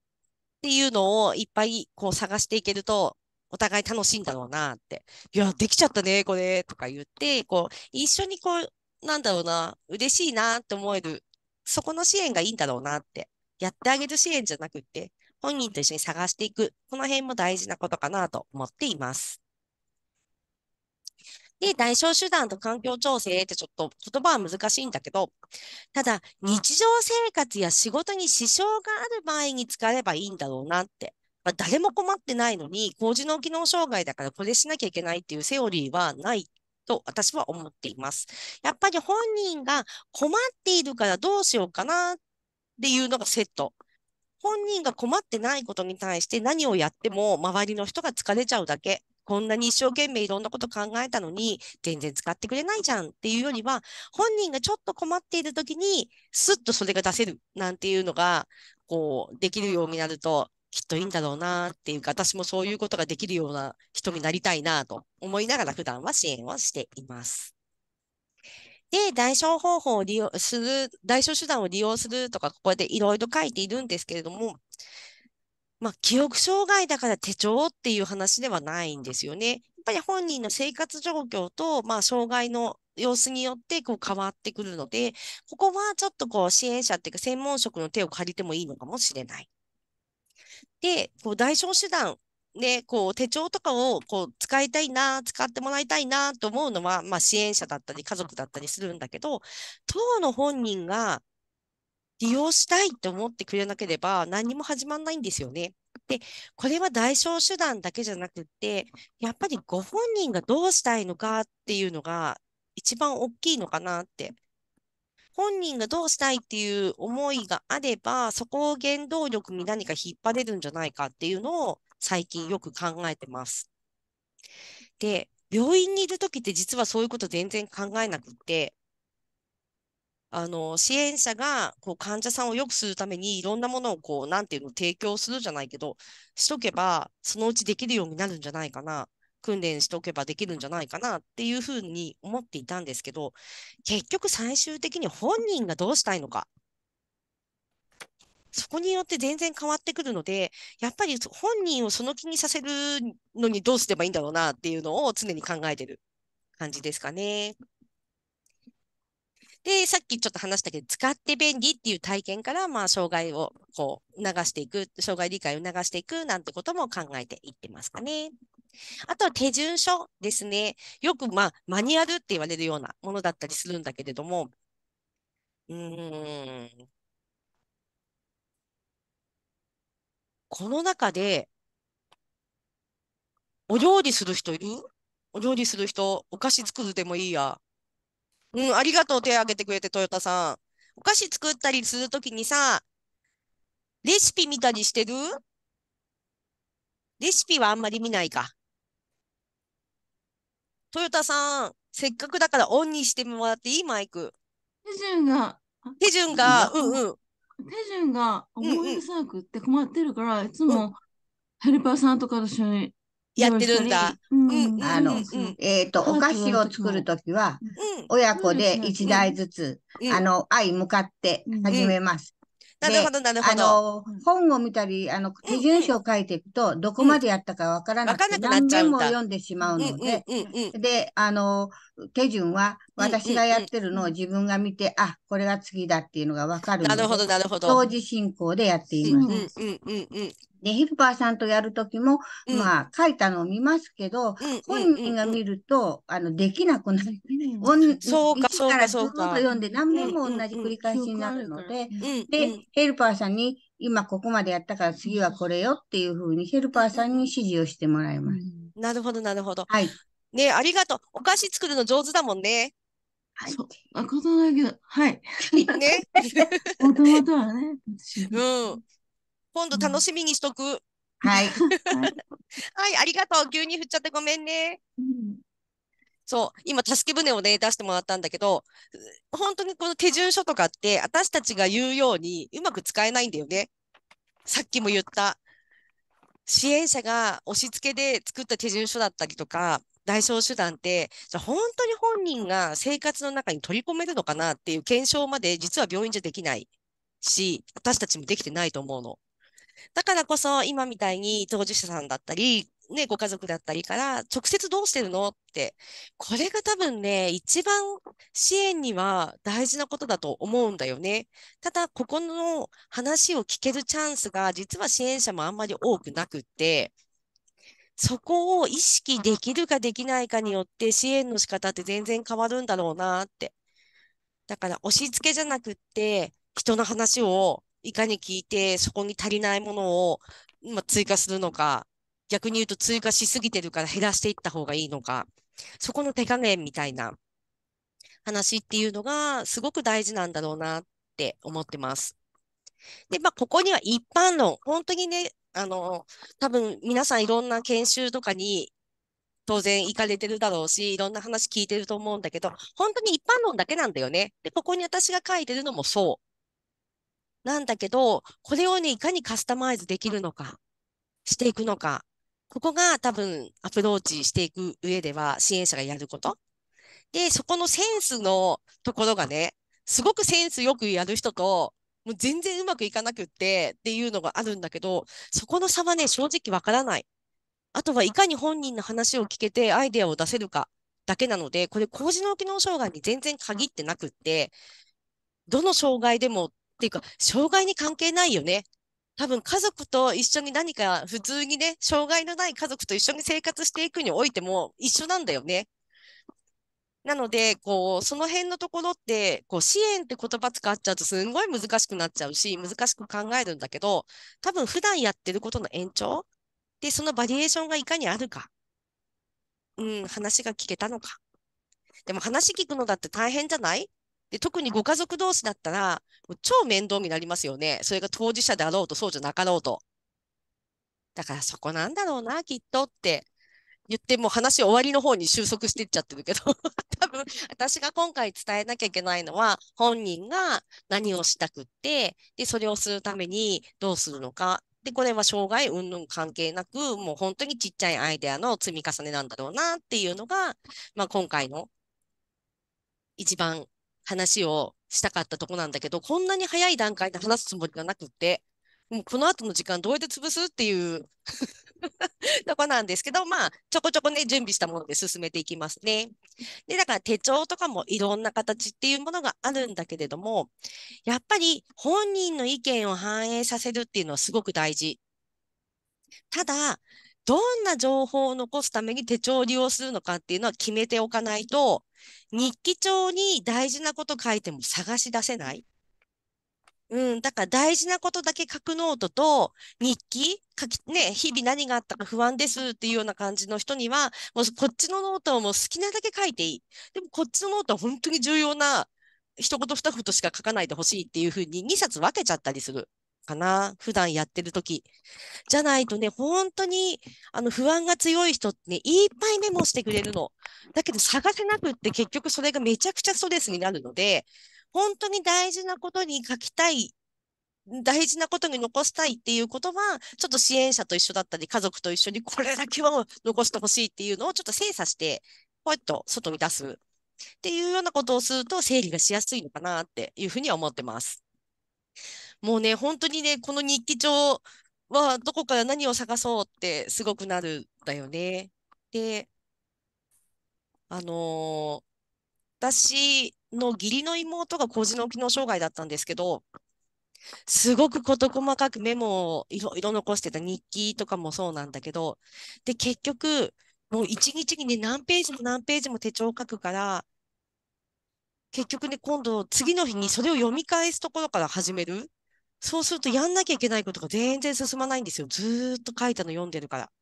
ていうのをいっぱいこう探していけると、お互い楽しいんだろうなって。いや、できちゃったね、これ、とか言って、こう、一緒にこう、なんだろうな、嬉しいなって思える、そこの支援がいいんだろうなって。やってあげる支援じゃなくって、本人と一緒に探していく。この辺も大事なことかなと思っています。で、代償手段と環境調整ってちょっと言葉は難しいんだけど、ただ日常生活や仕事に支障がある場合に使えばいいんだろうなって。まあ、誰も困ってないのに、高次の機能障害だからこれしなきゃいけないっていうセオリーはないと私は思っています。やっぱり本人が困っているからどうしようかなっていうのがセット。本人が困ってないことに対して何をやっても周りの人が疲れちゃうだけ。こんなに一生懸命いろんなこと考えたのに、全然使ってくれないじゃんっていうよりは、本人がちょっと困っている時に、スッとそれが出せるなんていうのが、こう、できるようになると、きっといいんだろうなっていうか、私もそういうことができるような人になりたいなと思いながら普段は支援をしています。で、代償方法を利用する、代償手段を利用するとか、ここでいろいろ書いているんですけれども、まあ、記憶障害だから手帳っていう話ではないんですよね。やっぱり本人の生活状況と、まあ、障害の様子によってこう変わってくるので、ここはちょっとこう支援者っていうか専門職の手を借りてもいいのかもしれない。で、こう代償手段で、こう手帳とかをこう使いたいな、使ってもらいたいなと思うのは、まあ、支援者だったり家族だったりするんだけど、当の本人が利用したいと思ってくれなければ何も始まらないんですよね。で、これは代償手段だけじゃなくて、やっぱりご本人がどうしたいのかっていうのが一番大きいのかなって。本人がどうしたいっていう思いがあれば、そこを原動力に何か引っ張れるんじゃないかっていうのを最近よく考えてます。で、病院にいる時って実はそういうこと全然考えなくて、あの支援者がこう患者さんを良くするためにいろんなものをこうなんていうの提供するじゃないけどしとけばそのうちできるようになるんじゃないかな訓練しておけばできるんじゃないかなっていうふうに思っていたんですけど結局最終的に本人がどうしたいのかそこによって全然変わってくるのでやっぱり本人をその気にさせるのにどうすればいいんだろうなっていうのを常に考えてる感じですかね。で、さっきちょっと話したけど、使って便利っていう体験から、まあ、障害をこう、流していく、障害理解を流していくなんてことも考えていってますかね。あとは手順書ですね。よく、まあ、マニュアルって言われるようなものだったりするんだけれども、うーん。この中で、お料理する人いるお料理する人、お菓子作るでもいいや。うん、ありがとう、手挙げてくれて、トヨタさん。お菓子作ったりするときにさ、レシピ見たりしてるレシピはあんまり見ないか。トヨタさん、せっかくだからオンにしてもらっていいマイク。手順が、手順が、うんうん。手順が思い出さなくって困ってるから、いつもヘルパーさんとかと一緒にやってるんだ。あの、えっ、と、お菓子を作るときは、親子で一台ずつ、あの、愛向かって始めます。なるほど、なるほど。あの、本を見たり、あの、手順書を書いていくと、どこまでやったかわからなくて、何遍も読んでしまうので、で、あの、手順は、私がやってるのを自分が見て、あ、これが次だっていうのがわかるなるほど、なるほど。当時進行でやっています。うん、うん、うん。で、ヘルパーさんとやるときも、うん、まあ、書いたのを見ますけど、本人が見ると、あの、できなくなる。そうか、そうか、そうか。らずっと読んで、何年も同じ繰り返しになるので、で、ヘルパーさんに、今ここまでやったから次はこれよっていうふうに、ヘルパーさんに指示をしてもらいます。うん、なるほど、なるほど。はい。ねありがとう。お菓子作るの上手だもんね。はい。そう。あ、ことないけど、はい。ね。もともとはね。うん。今度楽しみにしとく。はい。はい、ありがとう。急に振っちゃってごめんね。そう、今、助け舟をね、出してもらったんだけど、本当にこの手順書とかって、私たちが言うように、うまく使えないんだよね。さっきも言った。支援者が押し付けで作った手順書だったりとか、代償手段って、じゃ本当に本人が生活の中に取り込めるのかなっていう検証まで実は病院じゃできないし、私たちもできてないと思うの。だからこそ、今みたいに当事者さんだったり、ね、ご家族だったりから、直接どうしてるのって、これが多分ね、一番支援には大事なことだと思うんだよね。ただ、ここの話を聞けるチャンスが、実は支援者もあんまり多くなくって、そこを意識できるかできないかによって支援の仕方って全然変わるんだろうなって。だから押し付けじゃなくって、人の話をいかに聞いて、そこに足りないものを、まあ、追加するのか、逆に言うと追加しすぎてるから減らしていった方がいいのか、そこの手加減みたいな話っていうのがすごく大事なんだろうなって思ってます。で、まあ、ここには一般論、本当にね、あの、多分皆さんいろんな研修とかに当然行かれてるだろうし、いろんな話聞いてると思うんだけど、本当に一般論だけなんだよね。で、ここに私が書いてるのもそう。なんだけど、これをね、いかにカスタマイズできるのか、していくのか、ここが多分アプローチしていく上では支援者がやること。で、そこのセンスのところがね、すごくセンスよくやる人と、もう全然うまくいかなくってっていうのがあるんだけど、そこの差はね、正直わからない。あとはいかに本人の話を聞けてアイデアを出せるかだけなので、これ、高次脳機能障害に全然限ってなくって、どの障害でもっていうか、障害に関係ないよね。多分家族と一緒に何か普通にね、障害のない家族と一緒に生活していくにおいても一緒なんだよね。なので、こう、その辺のところって、こう、支援って言葉使っちゃうとすんごい難しくなっちゃうし、難しく考えるんだけど、多分普段やってることの延長で、そのバリエーションがいかにあるか。うん、話が聞けたのか。でも話聞くのだって大変じゃないで特にご家族同士だったら、超面倒になりますよね。それが当事者であろうと、そうじゃなかろうと。だからそこなんだろうな、きっとって言って、もう話終わりの方に収束していっちゃってるけど、多分私が今回伝えなきゃいけないのは、本人が何をしたくって、で、それをするためにどうするのか。で、これは障害云々関係なく、もう本当にちっちゃいアイデアの積み重ねなんだろうなっていうのが、まあ今回の一番話をしたかったとこなんだけど、こんなに早い段階で話すつもりがなくって、もうこの後の時間どうやって潰すっていう とこなんですけど、まあ、ちょこちょこね、準備したもので進めていきますね。で、だから手帳とかもいろんな形っていうものがあるんだけれども、やっぱり本人の意見を反映させるっていうのはすごく大事。ただ、どんな情報を残すために手帳を利用するのかっていうのは決めておかないと、日記帳に大事なこと書いても探し出せない。うん、だから大事なことだけ書くノートと日記書き、ね、日々何があったか不安ですっていうような感じの人には、もうこっちのノートをもう好きなだけ書いていい。でもこっちのノートは本当に重要な一言二言しか書かないでほしいっていうふうに2冊分けちゃったりする。かな。普段やってる時じゃないとね、本当に、あの、不安が強い人ってね、いっぱいメモしてくれるの。だけど探せなくって結局それがめちゃくちゃストレスになるので、本当に大事なことに書きたい大事なことに残したいっていうことは、ちょっと支援者と一緒だったり、家族と一緒にこれだけは残してほしいっていうのをちょっと精査して、ぽいっと外に出すっていうようなことをすると整理がしやすいのかなっていうふうには思ってます。もうね、本当にね、この日記帳はどこから何を探そうってすごくなるんだよね。で、あのー私の義理の妹が麹の機能障害だったんですけど、すごく事細かくメモをいろいろ残してた日記とかもそうなんだけど、で、結局、もう一日にね、何ページも何ページも手帳を書くから、結局ね、今度、次の日にそれを読み返すところから始める。そうすると、やんなきゃいけないことが全然進まないんですよ。ずっと書いたの読んでるから。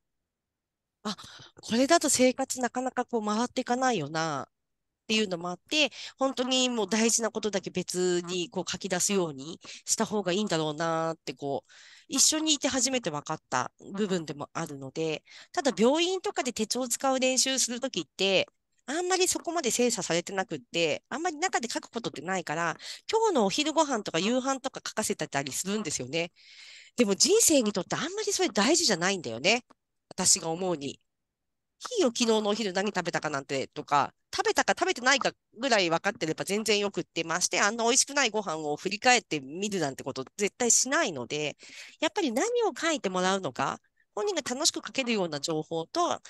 あ、これだと生活なかなかこう回っていかないよな、っていうのもあって、本当にもう大事なことだけ別にこう書き出すようにした方がいいんだろうなってこう、一緒にいて初めて分かった部分でもあるので、ただ病院とかで手帳を使う練習するときって、あんまりそこまで精査されてなくって、あんまり中で書くことってないから、今日のお昼ご飯とか夕飯とか書かせてたりするんですよね。でも人生にとってあんまりそれ大事じゃないんだよね。私が思うに。いいよ、昨日のお昼何食べたかなんてとか、食べたか食べてないかぐらい分かってれば全然よくって、ましてあんな美味しくないご飯を振り返ってみるなんてこと絶対しないので、やっぱり何を書いてもらうのか、本人が楽しく書けるような情報と、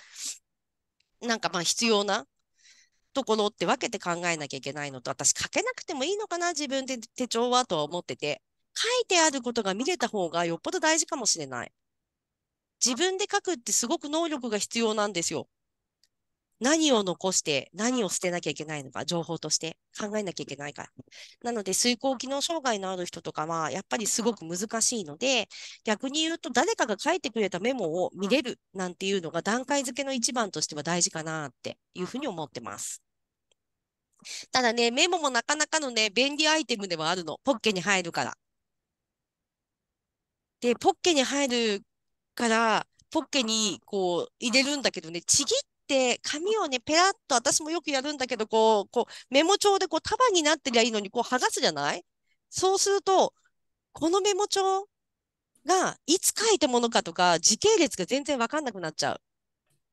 なんかまあ必要なところって分けて考えなきゃいけないのと、私書けなくてもいいのかな、自分で手帳はとは思ってて、書いてあることが見れた方がよっぽど大事かもしれない。自分で書くってすごく能力が必要なんですよ。何を残して、何を捨てなきゃいけないのか、情報として考えなきゃいけないから。なので、遂行機能障害のある人とかは、やっぱりすごく難しいので、逆に言うと、誰かが書いてくれたメモを見れるなんていうのが、段階付けの一番としては大事かなっていうふうに思ってます。ただね、メモもなかなかのね、便利アイテムではあるの。ポッケに入るから。で、ポッケに入るから、ポッケにこう入れるんだけどね、ちぎって紙をね、ペラッと私もよくやるんだけど、こう、こうメモ帳でこう束になってりゃいいのに、こう剥がすじゃないそうすると、このメモ帳がいつ書いたものかとか、時系列が全然わかんなくなっちゃうっ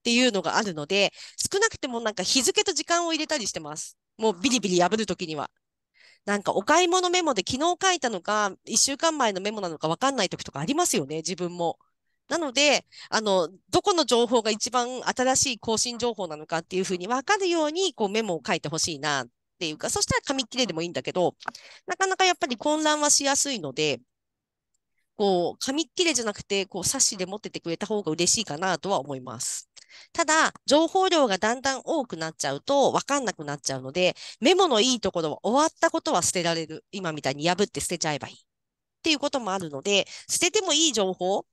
ていうのがあるので、少なくてもなんか日付と時間を入れたりしてます。もうビリビリ破るときには。なんかお買い物メモで昨日書いたのか、一週間前のメモなのか分かんない時とかありますよね、自分も。なので、あの、どこの情報が一番新しい更新情報なのかっていうふうに分かるように、こうメモを書いてほしいなっていうか、そしたら紙切れでもいいんだけど、なかなかやっぱり混乱はしやすいので、こう、紙切れじゃなくて、こう、冊子で持っててくれた方が嬉しいかなとは思います。ただ、情報量がだんだん多くなっちゃうと分かんなくなっちゃうので、メモのいいところは終わったことは捨てられる。今みたいに破って捨てちゃえばいい。っていうこともあるので、捨ててもいい情報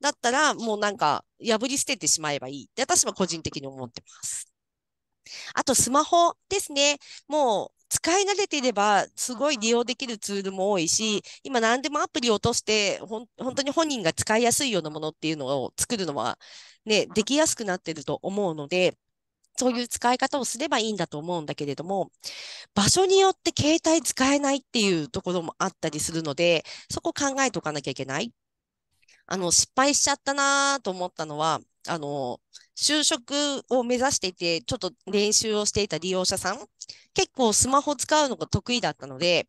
だったら、もうなんか破り捨ててしまえばいいって私は個人的に思ってます。あと、スマホですね。もう、使い慣れていれば、すごい利用できるツールも多いし、今何でもアプリを落として、ほん、本当に本人が使いやすいようなものっていうのを作るのは、ね、できやすくなってると思うので、そういう使い方をすればいいんだと思うんだけれども、場所によって携帯使えないっていうところもあったりするので、そこ考えておかなきゃいけない。あの、失敗しちゃったなと思ったのは、あの、就職を目指していて、ちょっと練習をしていた利用者さん、結構スマホ使うのが得意だったので、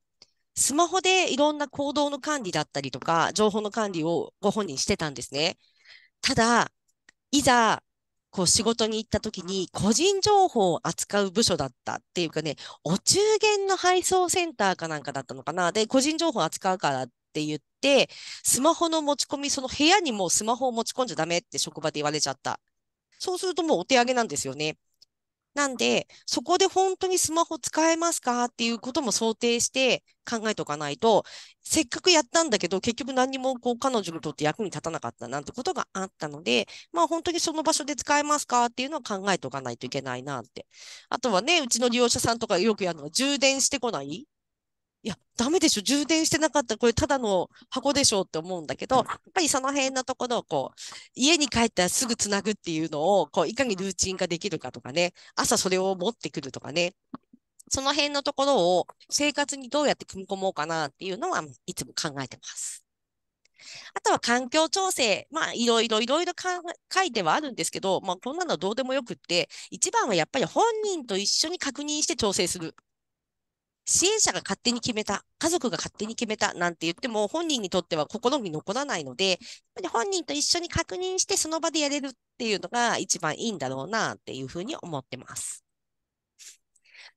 スマホでいろんな行動の管理だったりとか、情報の管理をご本人してたんですね。ただ、いざ、こう仕事に行った時に個人情報を扱う部署だったっていうかね、お中元の配送センターかなんかだったのかな。で、個人情報を扱うからって言って、スマホの持ち込み、その部屋にもスマホを持ち込んじゃダメって職場で言われちゃった。そうするともうお手上げなんですよね。なんで、そこで本当にスマホ使えますかっていうことも想定して考えておかないと、せっかくやったんだけど、結局何にもこう彼女にとって役に立たなかったなんてことがあったので、まあ本当にその場所で使えますかっていうのは考えておかないといけないなって。あとはね、うちの利用者さんとかよくやるのは充電してこないいや、ダメでしょ。充電してなかったこれただの箱でしょって思うんだけど、やっぱりその辺のところをこう、家に帰ったらすぐつなぐっていうのを、こう、いかにルーチン化できるかとかね、朝それを持ってくるとかね、その辺のところを生活にどうやって組み込もうかなっていうのは、いつも考えてます。あとは環境調整。まあ、いろいろ、いろいろ書いてはあるんですけど、まあ、こんなのどうでもよくって、一番はやっぱり本人と一緒に確認して調整する。支援者が勝手に決めた、家族が勝手に決めたなんて言っても、本人にとっては心に残らないので、本人と一緒に確認して、その場でやれるっていうのが一番いいんだろうなっていうふうに思ってます。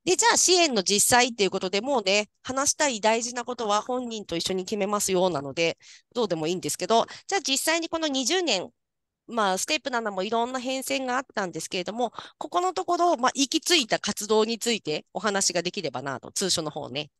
で、じゃあ支援の実際っていうことでもうね、話したい大事なことは本人と一緒に決めますようなので、どうでもいいんですけど、じゃあ実際にこの20年まあ、ステップ7もいろんな変遷があったんですけれども、ここのところ、まあ、行き着いた活動についてお話ができればなと、通所の方ね、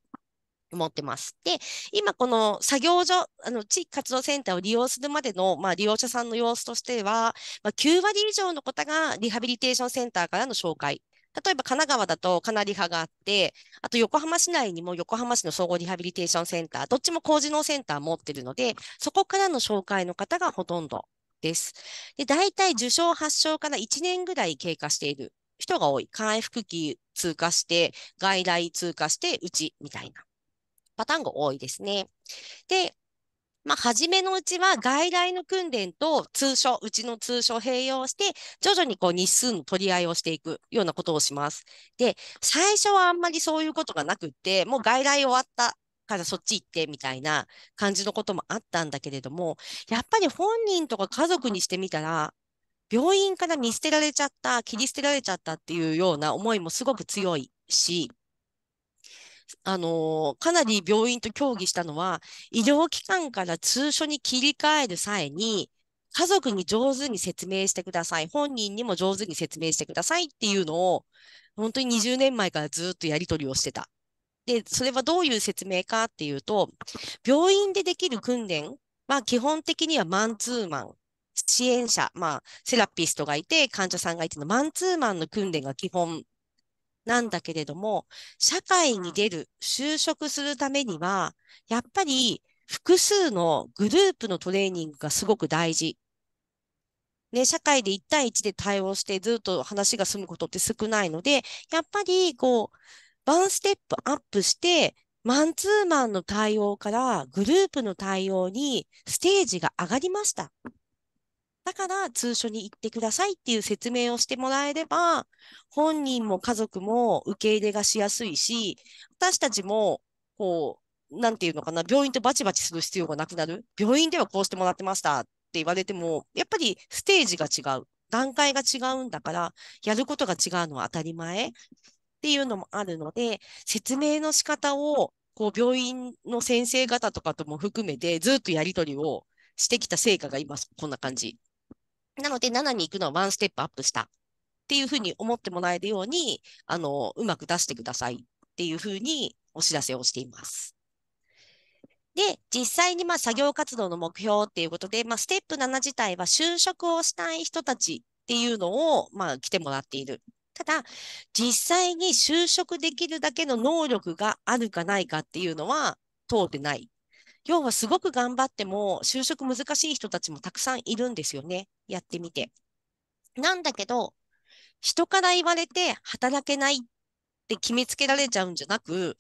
思ってます。で、今この作業所、あの、地域活動センターを利用するまでの、まあ、利用者さんの様子としては、まあ、9割以上の方がリハビリテーションセンターからの紹介。例えば神奈川だとかなり派があって、あと横浜市内にも横浜市の総合リハビリテーションセンター、どっちも工事能センター持ってるので、そこからの紹介の方がほとんどです。で、大体受賞発症から1年ぐらい経過している人が多い。回復期通過して、外来通過して、うちみたいなパターンが多いですね。で、まあ、初めのうちは外来の訓練と通所、うちの通所併用して、徐々にこう日数の取り合いをしていくようなことをします。で、最初はあんまりそういうことがなくって、もう外来終わった、からそっち行ってみたいな感じのこともあったんだけれども、やっぱり本人とか家族にしてみたら、病院から見捨てられちゃった、切り捨てられちゃったっていうような思いもすごく強いし、あのー、かなり病院と協議したのは、医療機関から通所に切り替える際に、家族に上手に説明してください。本人にも上手に説明してくださいっていうのを、本当に20年前からずっとやり取りをしてた。で、それはどういう説明かっていうと、病院でできる訓練は基本的にはマンツーマン、支援者、まあ、セラピストがいて、患者さんがいてのマンツーマンの訓練が基本なんだけれども、社会に出る、就職するためには、やっぱり複数のグループのトレーニングがすごく大事。ね、社会で1対1で対応してずっと話が済むことって少ないので、やっぱりこう、ワンステップアップして、マンツーマンの対応からグループの対応にステージが上がりました。だから通所に行ってくださいっていう説明をしてもらえれば、本人も家族も受け入れがしやすいし、私たちも、こう、なんていうのかな、病院とバチバチする必要がなくなる。病院ではこうしてもらってましたって言われても、やっぱりステージが違う。段階が違うんだから、やることが違うのは当たり前。っていうのもあるので、説明の仕方を、こう、病院の先生方とかとも含めて、ずっとやり取りをしてきた成果が今、こんな感じ。なので、7に行くのはワンステップアップしたっていうふうに思ってもらえるように、あの、うまく出してくださいっていうふうにお知らせをしています。で、実際にまあ作業活動の目標っていうことで、まあ、ステップ7自体は就職をしたい人たちっていうのを、まあ、来てもらっているただ、実際に就職できるだけの能力があるかないかっていうのは通ってない。要はすごく頑張っても就職難しい人たちもたくさんいるんですよね。やってみて。なんだけど、人から言われて働けないって決めつけられちゃうんじゃなく、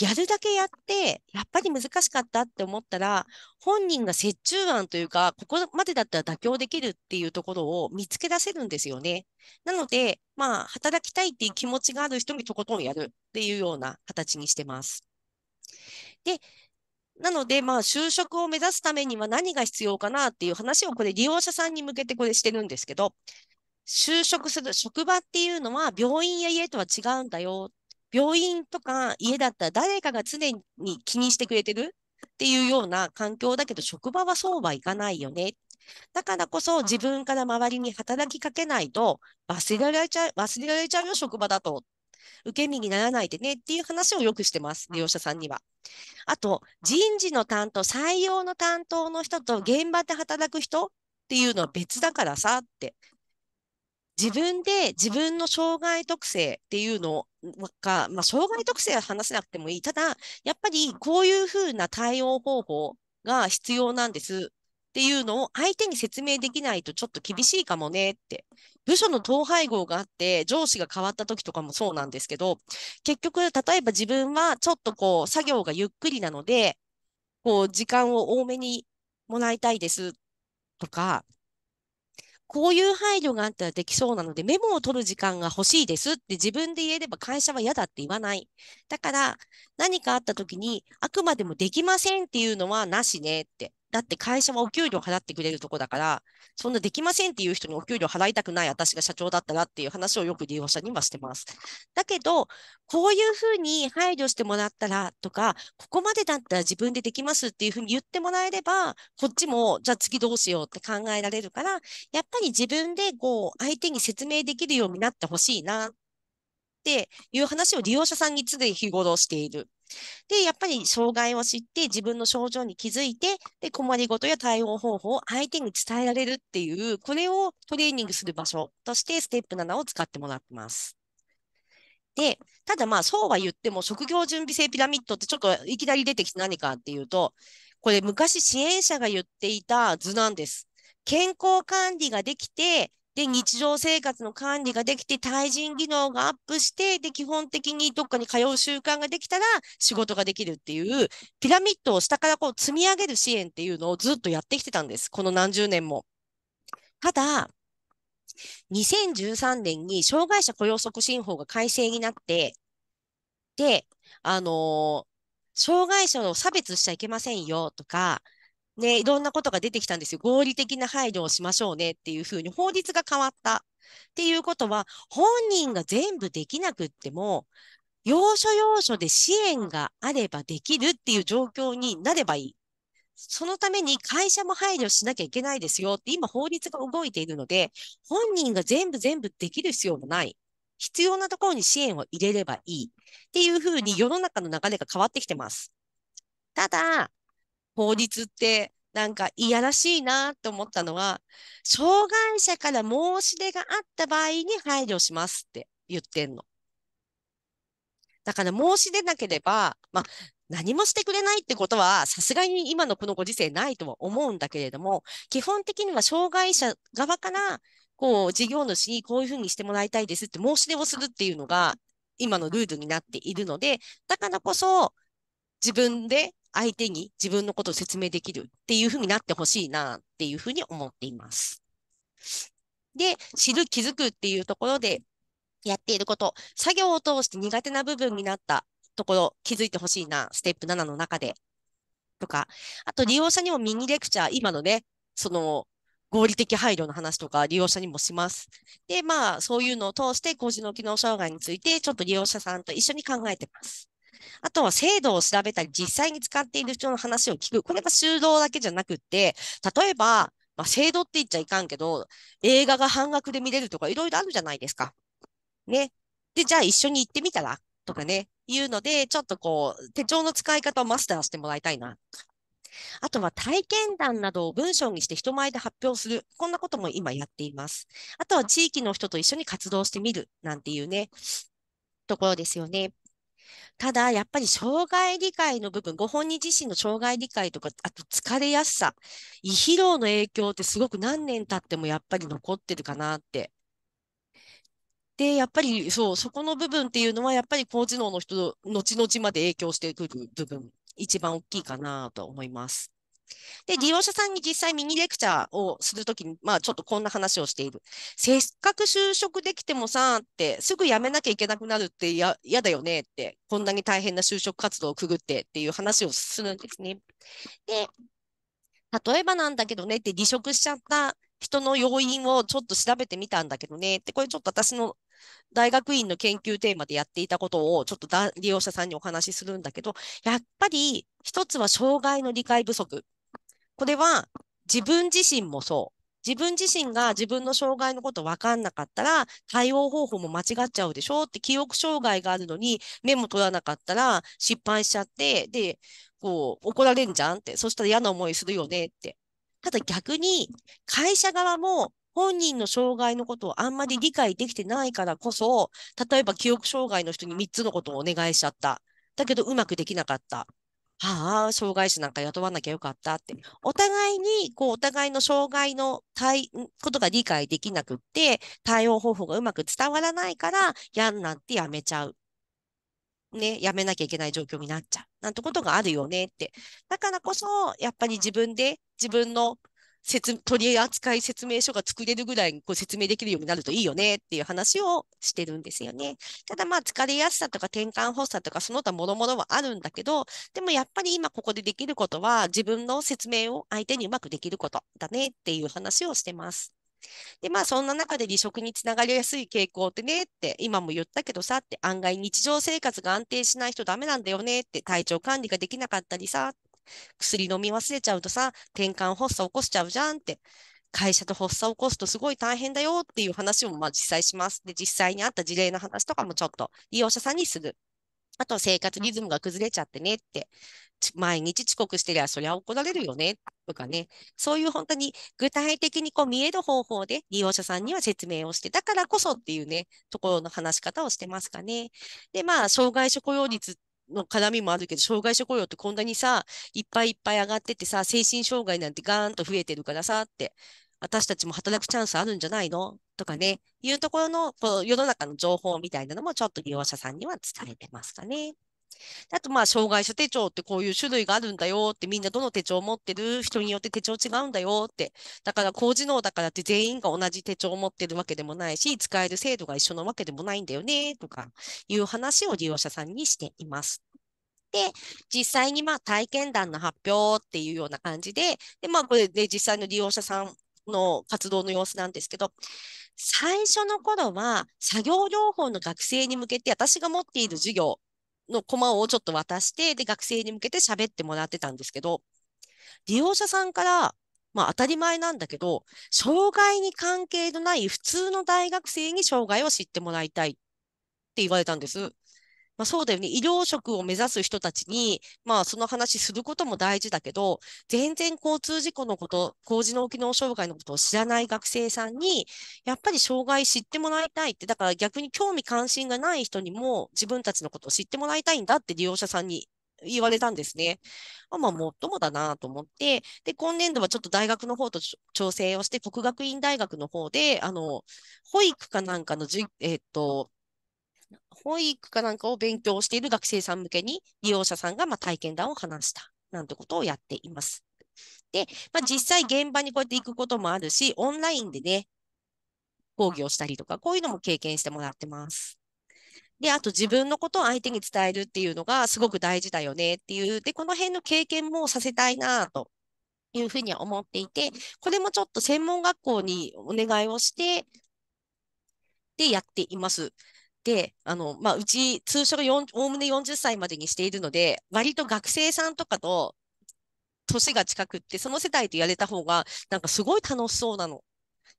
やるだけやって、やっぱり難しかったって思ったら、本人が折衷案というか、ここまでだったら妥協できるっていうところを見つけ出せるんですよね。なので、まあ、働きたいっていう気持ちがある人にとことんやるっていうような形にしてます。で、なので、まあ、就職を目指すためには何が必要かなっていう話を、これ、利用者さんに向けてこれしてるんですけど、就職する職場っていうのは病院や家とは違うんだよ。病院とか家だったら誰かが常に気にしてくれてるっていうような環境だけど、職場はそうはいかないよね。だからこそ自分から周りに働きかけないと忘れられちゃう、忘れられちゃうよ、職場だと。受け身にならないでねっていう話をよくしてます、利用者さんには。あと、人事の担当、採用の担当の人と現場で働く人っていうのは別だからさって、自分で自分の障害特性っていうのが、まあ、障害特性は話せなくてもいい。ただ、やっぱりこういうふうな対応方法が必要なんですっていうのを相手に説明できないとちょっと厳しいかもねって。部署の統廃合があって、上司が変わった時とかもそうなんですけど、結局、例えば自分はちょっとこう、作業がゆっくりなので、こう、時間を多めにもらいたいですとか、こういう配慮があったらできそうなので、メモを取る時間が欲しいですって自分で言えれば会社は嫌だって言わない。だから、何かあった時に、あくまでもできませんっていうのはなしねって。だって会社はお給料払ってくれるとこだから、そんなできませんっていう人にお給料払いたくない私が社長だったらっていう話をよく利用者にはしてます。だけど、こういうふうに配慮してもらったらとか、ここまでだったら自分でできますっていうふうに言ってもらえれば、こっちもじゃあ次どうしようって考えられるから、やっぱり自分でこう相手に説明できるようになってほしいなっていう話を利用者さんに常日頃している。で、やっぱり障害を知って自分の症状に気づいて、で、困りごとや対応方法を相手に伝えられるっていう、これをトレーニングする場所としてステップ7を使ってもらってます。で、ただまあそうは言っても職業準備制ピラミッドってちょっといきなり出てきて何かっていうと、これ昔支援者が言っていた図なんです。健康管理ができて、で、日常生活の管理ができて、対人技能がアップして、で、基本的にどっかに通う習慣ができたら仕事ができるっていう、ピラミッドを下からこう積み上げる支援っていうのをずっとやってきてたんです。この何十年も。ただ、2013年に障害者雇用促進法が改正になって、で、あのー、障害者を差別しちゃいけませんよとか、ね、いろんなことが出てきたんですよ。合理的な配慮をしましょうねっていうふうに法律が変わったっていうことは、本人が全部できなくっても、要所要所で支援があればできるっていう状況になればいい。そのために会社も配慮しなきゃいけないですよって今法律が動いているので、本人が全部全部できる必要もない。必要なところに支援を入れればいいっていうふうに世の中の流れが変わってきてます。ただ、法律ってなんかいやらしいなと思ったのは、障害者から申し出があった場合に配慮しますって言ってんの。だから申し出なければ、まあ、何もしてくれないってことは、さすがに今のこのご時世ないとは思うんだけれども、基本的には障害者側から、こう、事業主にこういうふうにしてもらいたいですって申し出をするっていうのが、今のルールになっているので、だからこそ、自分で相手に自分のことを説明できるっていうふうになってほしいなっていうふうに思っています。で、知る、気づくっていうところでやっていること、作業を通して苦手な部分になったところ、気づいてほしいな、ステップ7の中で。とか、あと利用者にもミニレクチャー、今のね、その合理的配慮の話とか利用者にもします。で、まあ、そういうのを通して、工事の機能障害について、ちょっと利用者さんと一緒に考えてます。あとは制度を調べたり、実際に使っている人の話を聞く。これは修道だけじゃなくて、例えば、まあ、制度って言っちゃいかんけど、映画が半額で見れるとかいろいろあるじゃないですか。ね。で、じゃあ一緒に行ってみたらとかね、いうので、ちょっとこう、手帳の使い方をマスターしてもらいたいな。あとは体験談などを文章にして人前で発表する。こんなことも今やっています。あとは地域の人と一緒に活動してみるなんていうね、ところですよね。ただ、やっぱり障害理解の部分、ご本人自身の障害理解とか、あと疲れやすさ、胃疲労の影響ってすごく何年経ってもやっぱり残ってるかなって。で、やっぱりそう、そこの部分っていうのは、やっぱり高知能の人、後々まで影響してくる部分、一番大きいかなと思います。で、利用者さんに実際ミニレクチャーをするときに、まあちょっとこんな話をしている。せっかく就職できてもさ、って、すぐ辞めなきゃいけなくなるって嫌だよねって、こんなに大変な就職活動をくぐってっていう話をするんですね。で、例えばなんだけどねって離職しちゃった人の要因をちょっと調べてみたんだけどねって、これちょっと私の大学院の研究テーマでやっていたことをちょっと利用者さんにお話しするんだけど、やっぱり一つは障害の理解不足。これは自分自身もそう。自分自身が自分の障害のこと分かんなかったら、対応方法も間違っちゃうでしょって、記憶障害があるのにメモ取らなかったら失敗しちゃって、で、こう、怒られんじゃんって、そしたら嫌な思いするよねって。ただ逆に、会社側も本人の障害のことをあんまり理解できてないからこそ、例えば記憶障害の人に3つのことをお願いしちゃった。だけどうまくできなかった。はあ、障害者なんか雇わなきゃよかったって。お互いに、こう、お互いの障害の対、ことが理解できなくって、対応方法がうまく伝わらないから、やんなってやめちゃう。ね、やめなきゃいけない状況になっちゃう。なんてことがあるよねって。だからこそ、やっぱり自分で、自分の説取り扱い説明書が作れるぐらいこう説明できるようになるといいよねっていう話をしてるんですよね。ただまあ疲れやすさとか転換発作とかその他もろもろはあるんだけど、でもやっぱり今ここでできることは自分の説明を相手にうまくできることだねっていう話をしてます。で、まあ、そんな中で離職につながりやすい傾向ってねって、今も言ったけどさって、案外日常生活が安定しない人ダメなんだよねって、体調管理ができなかったりさ薬飲み忘れちゃうとさ、転換発作起こしちゃうじゃんって。会社と発作を起こすとすごい大変だよっていう話もまあ実際します。で、実際にあった事例の話とかもちょっと利用者さんにする。あと生活リズムが崩れちゃってねって、毎日遅刻してりゃそりゃ怒られるよねとかね、そういう本当に具体的にこう見える方法で利用者さんには説明をして、だからこそっていうね、ところの話し方をしてますかね。で、まあ、障害者雇用率っの絡みもあるけど、障害者雇用ってこんなにさ、いっぱいいっぱい上がっててさ、精神障害なんてガーンと増えてるからさ、って、私たちも働くチャンスあるんじゃないのとかね、いうところのこう世の中の情報みたいなのもちょっと利用者さんには伝えてますかね。あと、まあ、障害者手帳ってこういう種類があるんだよって、みんなどの手帳を持ってる人によって手帳違うんだよって。だから、高知能だからって全員が同じ手帳を持ってるわけでもないし、使える制度が一緒なわけでもないんだよね、とかいう話を利用者さんにしています。で、実際にまあ体験談の発表っていうような感じで、で、まあこれで実際の利用者さんの活動の様子なんですけど、最初の頃は作業療法の学生に向けて私が持っている授業のコマをちょっと渡して、で、学生に向けて喋ってもらってたんですけど、利用者さんから、まあ当たり前なんだけど、障害に関係のない普通の大学生に障害を知ってもらいたいって言われたんです。まあ、そうだよね、医療職を目指す人たちに、まあ、その話することも大事だけど、全然交通事故のこと、高次脳機能障害のことを知らない学生さんに、やっぱり障害知ってもらいたいって、だから逆に興味関心がない人にも自分たちのことを知ってもらいたいんだって利用者さんに言われたんですね。あまあ、もっともだなと思って、で、今年度はちょっと大学の方と調整をして、国学院大学の方で、あの、保育かなんかのじ、えっ、と、保育かなんかを勉強している学生さん向けに利用者さんがまあ体験談を話したなんてことをやっています。で、まあ、実際現場にこうやって行くこともあるし、オンラインでね、講義をしたりとか、こういうのも経験してもらってます。で、あと自分のことを相手に伝えるっていうのがすごく大事だよねっていう、で、この辺の経験もさせたいなというふうには思っていて、これもちょっと専門学校にお願いをして、でやっています。で、あの、まあ、うち、通所がおおむね40歳までにしているので、割と学生さんとかと、年が近くって、その世代とやれた方が、なんかすごい楽しそうなの。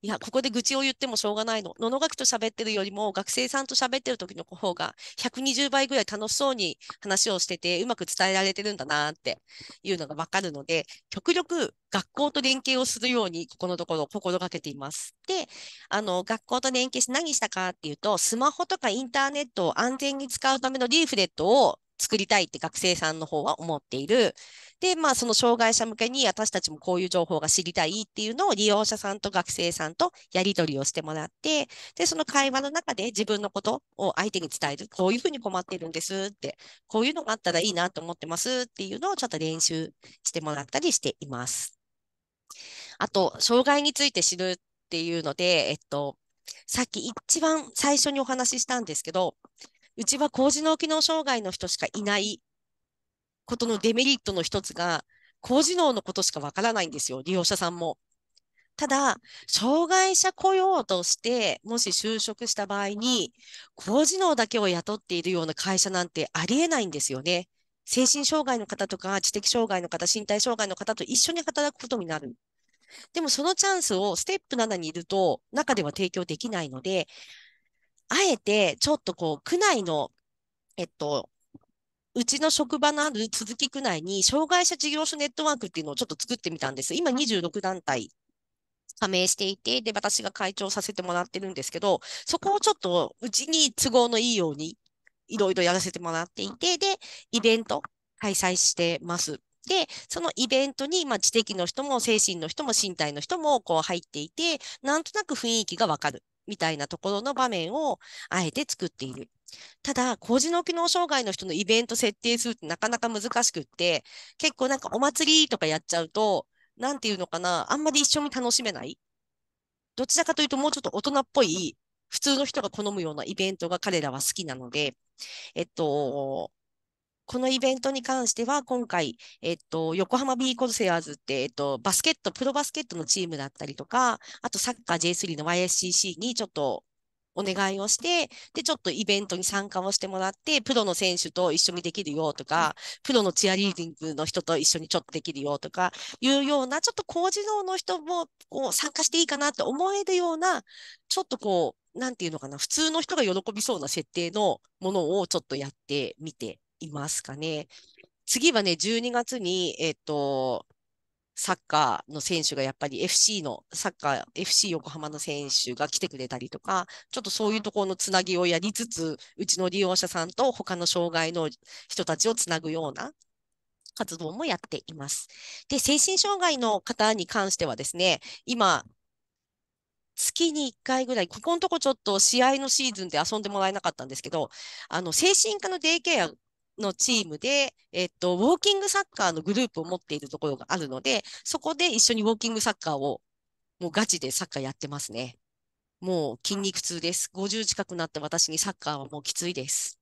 いや、ここで愚痴を言ってもしょうがないの。野々学と喋ってるよりも、学生さんと喋ってる時の方が、120倍ぐらい楽しそうに話をしてて、うまく伝えられてるんだなっていうのがわかるので、極力学校と連携をするように、ここのところ心がけています。で、あの、学校と連携して何したかっていうと、スマホとかインターネットを安全に使うためのリーフレットを作りたいって学生さんの方は思っている。で、まあ、その障害者向けに私たちもこういう情報が知りたいっていうのを利用者さんと学生さんとやり取りをしてもらって、で、その会話の中で自分のことを相手に伝える。こういうふうに困ってるんですって、こういうのがあったらいいなと思ってますっていうのをちょっと練習してもらったりしています。あと、障害について知るっていうので、えっと、さっき一番最初にお話ししたんですけど、うちは高次脳機能障害の人しかいないことのデメリットの一つが、高次能のことしかわからないんですよ、利用者さんも。ただ、障害者雇用として、もし就職した場合に、高次能だけを雇っているような会社なんてありえないんですよね。精神障害の方とか、知的障害の方、身体障害の方と一緒に働くことになる。でもそのチャンスをステップ7にいると、中では提供できないので、あえて、ちょっとこう、区内の、えっと、うちの職場のある鈴木区内に、障害者事業所ネットワークっていうのをちょっと作ってみたんです。今26団体加盟していて、で、私が会長させてもらってるんですけど、そこをちょっとうちに都合のいいように、いろいろやらせてもらっていて、で、イベント開催してます。で、そのイベントに、まあ、知的の人も精神の人も身体の人もこう入っていて、なんとなく雰囲気がわかる。みたいなところの場面をあえて作っている。ただ、高次の機能障害の人のイベント設定するってなかなか難しくって、結構なんかお祭りとかやっちゃうと、なんていうのかな、あんまり一緒に楽しめない。どちらかというともうちょっと大人っぽい、普通の人が好むようなイベントが彼らは好きなので、えっと、このイベントに関しては、今回、えっと、横浜ビーコルセアーズって、えっと、バスケット、プロバスケットのチームだったりとか、あとサッカー J3 の YSCC にちょっとお願いをして、で、ちょっとイベントに参加をしてもらって、プロの選手と一緒にできるよとか、プロのチアリーディングの人と一緒にちょっとできるよとか、いうような、ちょっと高次童の人もこう参加していいかなって思えるような、ちょっとこう、なんていうのかな、普通の人が喜びそうな設定のものをちょっとやってみていますかね。次はね、12月に、えっ、と、サッカーの選手がやっぱり FC の、サッカー FC 横浜の選手が来てくれたりとか、ちょっとそういうところのつなぎをやりつつ、うちの利用者さんと他の障害の人たちをつなぐような活動もやっています。で、精神障害の方に関してはですね、今、月に1回ぐらい、ここのとこちょっと試合のシーズンで遊んでもらえなかったんですけど、あの、精神科のデイケアのチームで、えっと、ウォーキングサッカーのグループを持っているところがあるので、そこで一緒にウォーキングサッカーを、もうガチでサッカーやってますね。もう筋肉痛です。50近くなった私にサッカーはもうきついです。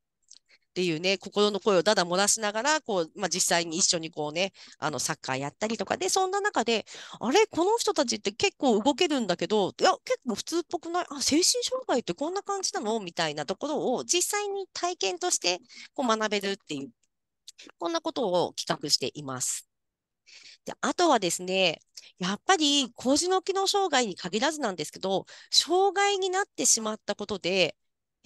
っていうね、心の声をだだ漏らしながら、こう、まあ、実際に一緒にこうね、あの、サッカーやったりとかで、そんな中で、あれ、この人たちって結構動けるんだけど、いや、結構普通っぽくないあ、精神障害ってこんな感じなのみたいなところを実際に体験としてこう学べるっていう、こんなことを企画しています。で、あとはですね、やっぱり、高次の機能障害に限らずなんですけど、障害になってしまったことで、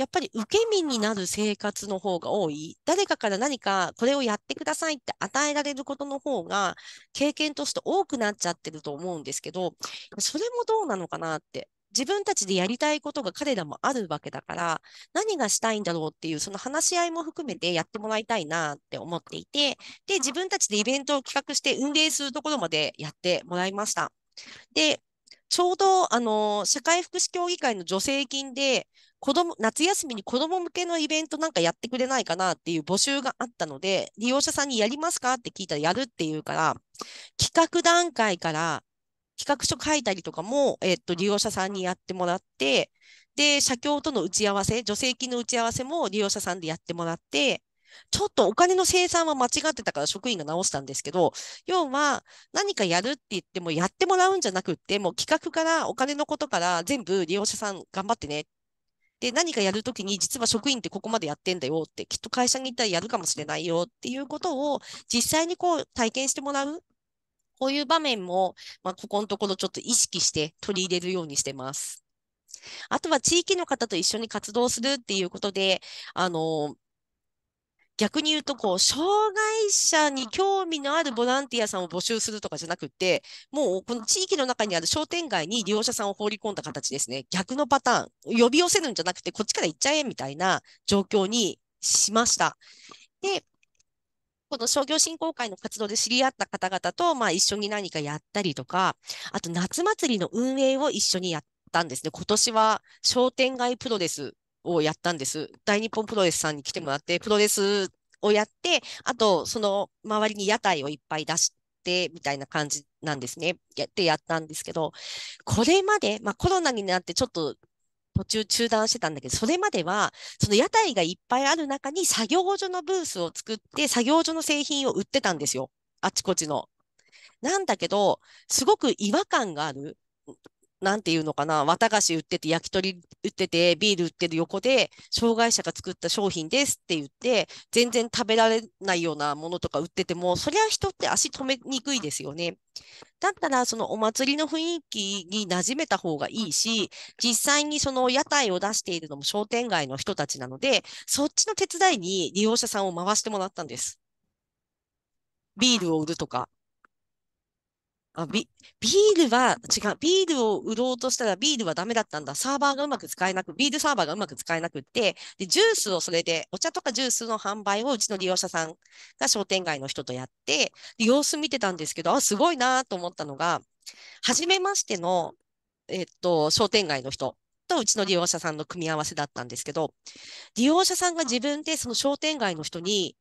やっぱり受け身になる生活の方が多い。誰かから何かこれをやってくださいって与えられることの方が経験として多くなっちゃってると思うんですけど、それもどうなのかなって。自分たちでやりたいことが彼らもあるわけだから、何がしたいんだろうっていう、その話し合いも含めてやってもらいたいなって思っていて、で、自分たちでイベントを企画して運営するところまでやってもらいました。で、ちょうど、あの、社会福祉協議会の助成金で、子供、夏休みに子供向けのイベントなんかやってくれないかなっていう募集があったので、利用者さんにやりますかって聞いたらやるっていうから、企画段階から企画書書いたりとかも、えっと、利用者さんにやってもらって、で、社協との打ち合わせ、助成金の打ち合わせも利用者さんでやってもらって、ちょっとお金の生産は間違ってたから職員が直したんですけど、要は何かやるって言ってもやってもらうんじゃなくって、もう企画からお金のことから全部利用者さん頑張ってねっで、何かやるときに、実は職員ってここまでやってんだよって、きっと会社に行ったらやるかもしれないよっていうことを、実際にこう体験してもらう。こういう場面も、まあ、ここのところちょっと意識して取り入れるようにしてます。あとは地域の方と一緒に活動するっていうことで、あの、逆に言うとこう、障害者に興味のあるボランティアさんを募集するとかじゃなくて、もうこの地域の中にある商店街に利用者さんを放り込んだ形ですね。逆のパターン。呼び寄せるんじゃなくて、こっちから行っちゃえみたいな状況にしました。で、この商業振興会の活動で知り合った方々と、まあ、一緒に何かやったりとか、あと夏祭りの運営を一緒にやったんですね。今年は商店街プロレスをやったんです。大日本プロレスさんに来てもらって、プロレスをやって、あと、その周りに屋台をいっぱい出して、みたいな感じなんですね。やってやったんですけど、これまで、まあコロナになってちょっと途中中断してたんだけど、それまでは、その屋台がいっぱいある中に作業所のブースを作って、作業所の製品を売ってたんですよ。あちこちの。なんだけど、すごく違和感がある。なんていうのかな、綿菓子売ってて、焼き鳥売ってて、ビール売ってる横で、障害者が作った商品ですって言って、全然食べられないようなものとか売ってても、そりゃ人って足止めにくいですよね。だったら、そのお祭りの雰囲気に馴染めた方がいいし、実際にその屋台を出しているのも商店街の人たちなので、そっちの手伝いに利用者さんを回してもらったんです。ビールを売るとか。あビ、ビールは違う。ビールを売ろうとしたらビールはダメだったんだ。サーバーがうまく使えなく、ビールサーバーがうまく使えなくって、で、ジュースをそれで、お茶とかジュースの販売をうちの利用者さんが商店街の人とやって、で、様子見てたんですけど、あ、すごいなと思ったのが、初めましての、えっと、商店街の人とうちの利用者さんの組み合わせだったんですけど、利用者さんが自分でその商店街の人に、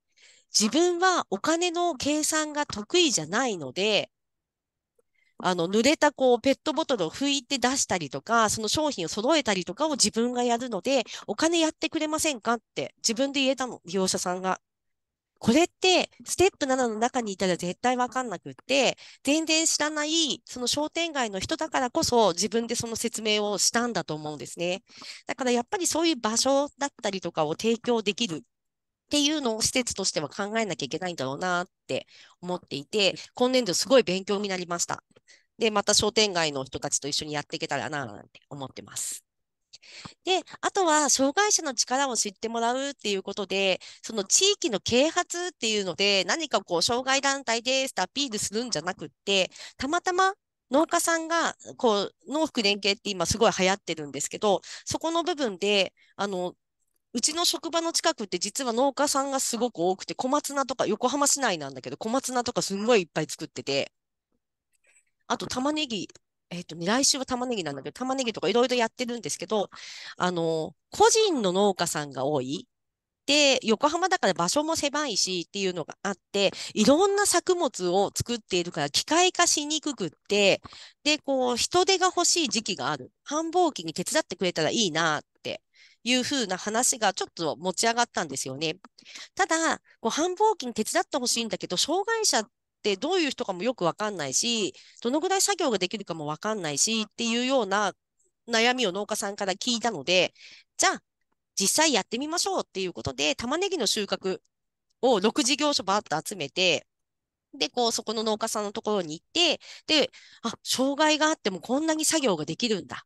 自分はお金の計算が得意じゃないので、あの、濡れたこう、ペットボトルを拭いて出したりとか、その商品を揃えたりとかを自分がやるので、お金やってくれませんかって自分で言えたの、利用者さんが。これって、ステップ7の中にいたら絶対わかんなくって、全然知らない、その商店街の人だからこそ自分でその説明をしたんだと思うんですね。だからやっぱりそういう場所だったりとかを提供できるっていうのを施設としては考えなきゃいけないんだろうなって思っていて、今年度すごい勉強になりました。で、また商店街の人たちと一緒にやっていけたらな、なんて思ってます。で、あとは、障害者の力を知ってもらうっていうことで、その地域の啓発っていうので、何かこう、障害団体ですってアピールするんじゃなくって、たまたま農家さんが、こう、農福連携って今すごい流行ってるんですけど、そこの部分で、あの、うちの職場の近くって実は農家さんがすごく多くて、小松菜とか、横浜市内なんだけど、小松菜とかすんごいいっぱい作ってて、あと玉ねぎ、えっ、ー、と、ね、来週は玉ねぎなんだけど、玉ねぎとかいろいろやってるんですけど、あの、個人の農家さんが多い。で、横浜だから場所も狭いしっていうのがあって、いろんな作物を作っているから機械化しにくくって、で、こう、人手が欲しい時期がある。繁忙期に手伝ってくれたらいいなっていうふうな話がちょっと持ち上がったんですよね。ただ、こう繁忙期に手伝ってほしいんだけど、障害者ってどういう人かもよくわかんないし、どのぐらい作業ができるかもわかんないしっていうような悩みを農家さんから聞いたので、じゃあ、実際やってみましょうっていうことで、玉ねぎの収穫を6事業所バーッと集めて、で、こう、そこの農家さんのところに行って、で、あ、障害があってもこんなに作業ができるんだ。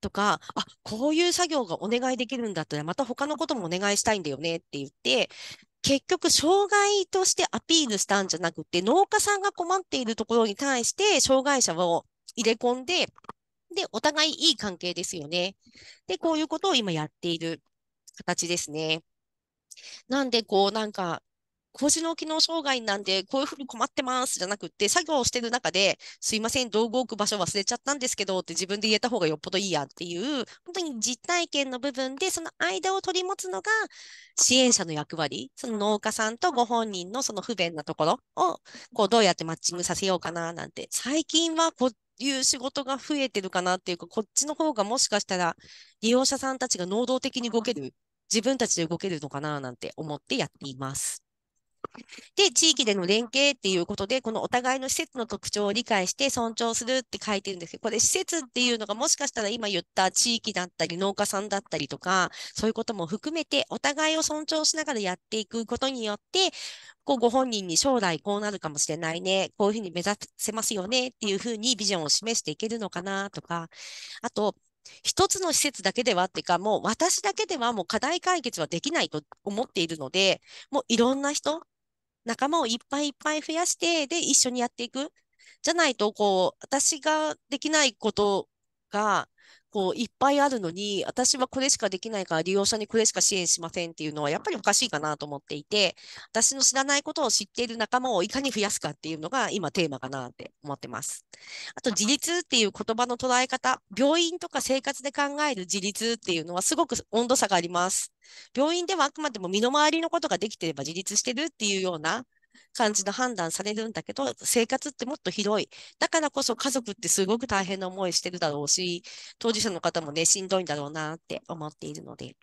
とか、あ、こういう作業がお願いできるんだったら、また他のこともお願いしたいんだよねって言って、結局、障害としてアピールしたんじゃなくて、農家さんが困っているところに対して、障害者を入れ込んで、で、お互いいい関係ですよね。で、こういうことを今やっている形ですね。なんで、こう、なんか、麹の機能障害なんで、こういうふうに困ってますじゃなくて、作業をしてる中で、すいません、道具置く場所忘れちゃったんですけどって自分で言えた方がよっぽどいいやっていう、本当に実体験の部分で、その間を取り持つのが支援者の役割、その農家さんとご本人のその不便なところを、こう、どうやってマッチングさせようかななんて、最近はこういう仕事が増えてるかなっていうか、こっちの方がもしかしたら利用者さんたちが能動的に動ける、自分たちで動けるのかななんて思ってやっています。で、地域での連携っていうことで、このお互いの施設の特徴を理解して尊重するって書いてるんですけど、これ施設っていうのがもしかしたら今言った地域だったり農家さんだったりとか、そういうことも含めてお互いを尊重しながらやっていくことによって、こうご本人に将来こうなるかもしれないね、こういうふうに目指せますよねっていうふうにビジョンを示していけるのかなとか、あと、一つの施設だけではっていうか、もう私だけではもう課題解決はできないと思っているので、もういろんな人、仲間をいっぱいいっぱい増やして、で、一緒にやっていく。じゃないと、こう、私ができないことが、こう、いっぱいあるのに、私はこれしかできないから利用者にこれしか支援しませんっていうのは、やっぱりおかしいかなと思っていて、私の知らないことを知っている仲間をいかに増やすかっていうのが今テーマかなって思ってます。あと、自立っていう言葉の捉え方、病院とか生活で考える自立っていうのはすごく温度差があります。病院ではあくまでも身の回りのことができてれば自立してるっていうような感じの判断されるんだけど、生活ってもっと広い。だからこそ家族ってすごく大変な思いしてるだろうし、当事者の方もね、しんどいんだろうなって思っているので。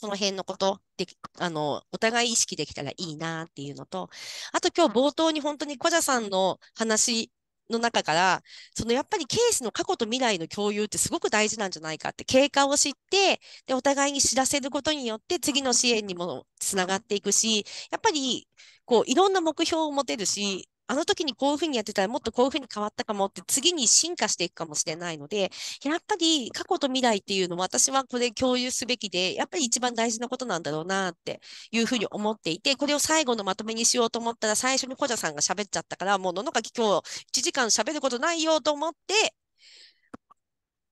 この辺のことで、あの、お互い意識できたらいいなっていうのと、あと今日冒頭に本当に小ジさんの話の中から、そのやっぱりケースの過去と未来の共有ってすごく大事なんじゃないかって、経過を知って、で、お互いに知らせることによって、次の支援にもつながっていくし、やっぱり、こう、いろんな目標を持てるし、あの時にこういうふうにやってたらもっとこういうふうに変わったかもって次に進化していくかもしれないので、やっぱり過去と未来っていうのは私はこれ共有すべきで、やっぱり一番大事なことなんだろうなっていうふうに思っていて、これを最後のまとめにしようと思ったら最初に小女さんが喋っちゃったから、もうのかき今日1時間喋ることないよと思って、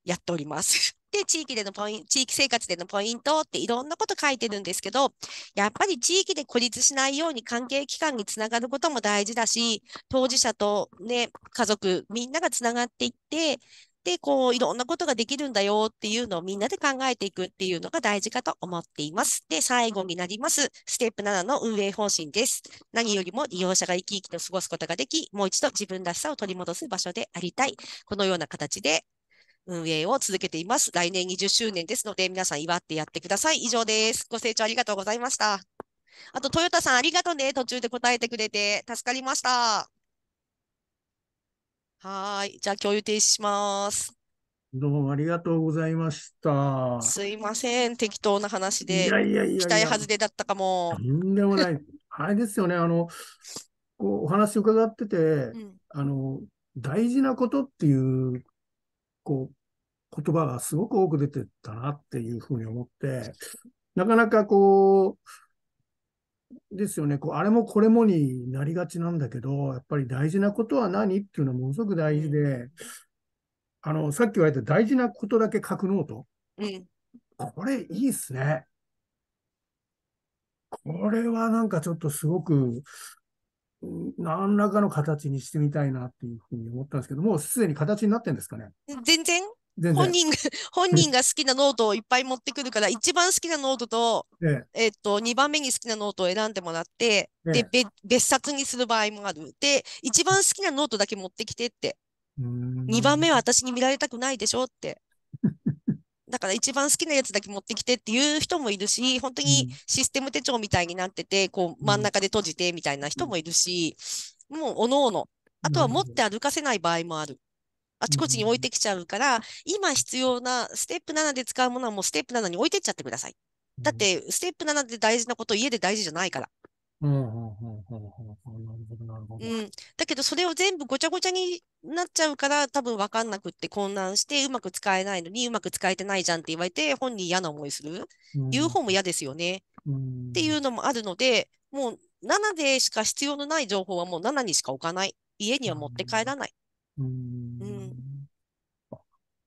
やっております。で、地域でのポイント、地域生活でのポイントっていろんなこと書いてるんですけど、やっぱり地域で孤立しないように関係機関につながることも大事だし、当事者とね、家族、みんながつながっていって、で、こう、いろんなことができるんだよっていうのをみんなで考えていくっていうのが大事かと思っています。で、最後になります。ステップ7の運営方針です。何よりも利用者が生き生きと過ごすことができ、もう一度自分らしさを取り戻す場所でありたい。このような形で運営を続けています。来年20周年ですので、皆さん祝ってやってください。以上です。ご清聴ありがとうございました。あと、トヨタさんありがとうね。途中で答えてくれて、助かりました。はい。じゃあ、共有停止します。どうもありがとうございました。すいません。適当な話で。いやいやいや期待外れだったかも。とんでもない。あれですよね。あの、こう、お話伺ってて、うん、あの、大事なことっていう、こう、言葉がすごく多く出てたなっていうふうに思って、なかなかこう、ですよね、こうあれもこれもになりがちなんだけど、やっぱり大事なことは何っていうのはものすごく大事で、うん、あの、さっき言われた大事なことだけ書くノート。うん、これいいっすね。これはなんかちょっとすごく、何らかの形にしてみたいなっていうふうに思ったんですけども、すでに形になってんですかね全然本人が、本人が好きなノートをいっぱい持ってくるから、一番好きなノートと、えっと、二番目に好きなノートを選んでもらって、で、別冊にする場合もある。で、一番好きなノートだけ持ってきてって。二番目は私に見られたくないでしょって。だから一番好きなやつだけ持ってきてっていう人もいるし、本当にシステム手帳みたいになってて、こう真ん中で閉じてみたいな人もいるし、もうおのおの。あとは持って歩かせない場合もある。あちこちに置いてきちゃうから、今必要なステップ7で使うものはもうステップ7に置いてっちゃってください。だって、ステップ7で大事なこと家で大事じゃないから。うん、だけど、それを全部ごちゃごちゃになっちゃうから、多分分かんなくって混乱して、うまく使えないのに、うまく使えてないじゃんって言われて、本人嫌な思いする。うん、言う方も嫌ですよね、うん。っていうのもあるので、もう7でしか必要のない情報はもう7にしか置かない。家には持って帰らない。うん。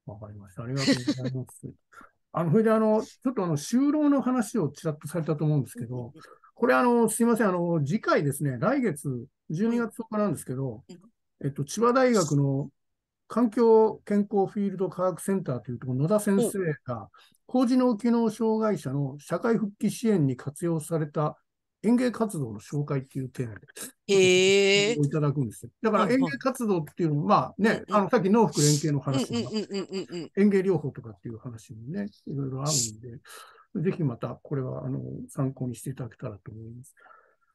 わかりました。ありがとうございます。あの、それであの、ちょっとあの、就労の話をちらっとされたと思うんですけど、これあの、すいません、あの、次回ですね、来月、12月10日なんですけど、えっと、千葉大学の環境健康フィールド科学センターというところ、野田先生が、高次脳機能障害者の社会復帰支援に活用された園芸活動の紹介っていうテーマで、ええ。いただくんですよ。だから園芸活動っていうのは、まあね、あの、さっき農福連携の話とか、園芸療法とかっていう話もね、いろいろあるんで、ぜひまたこれは、あの、参考にしていただけたらと思います。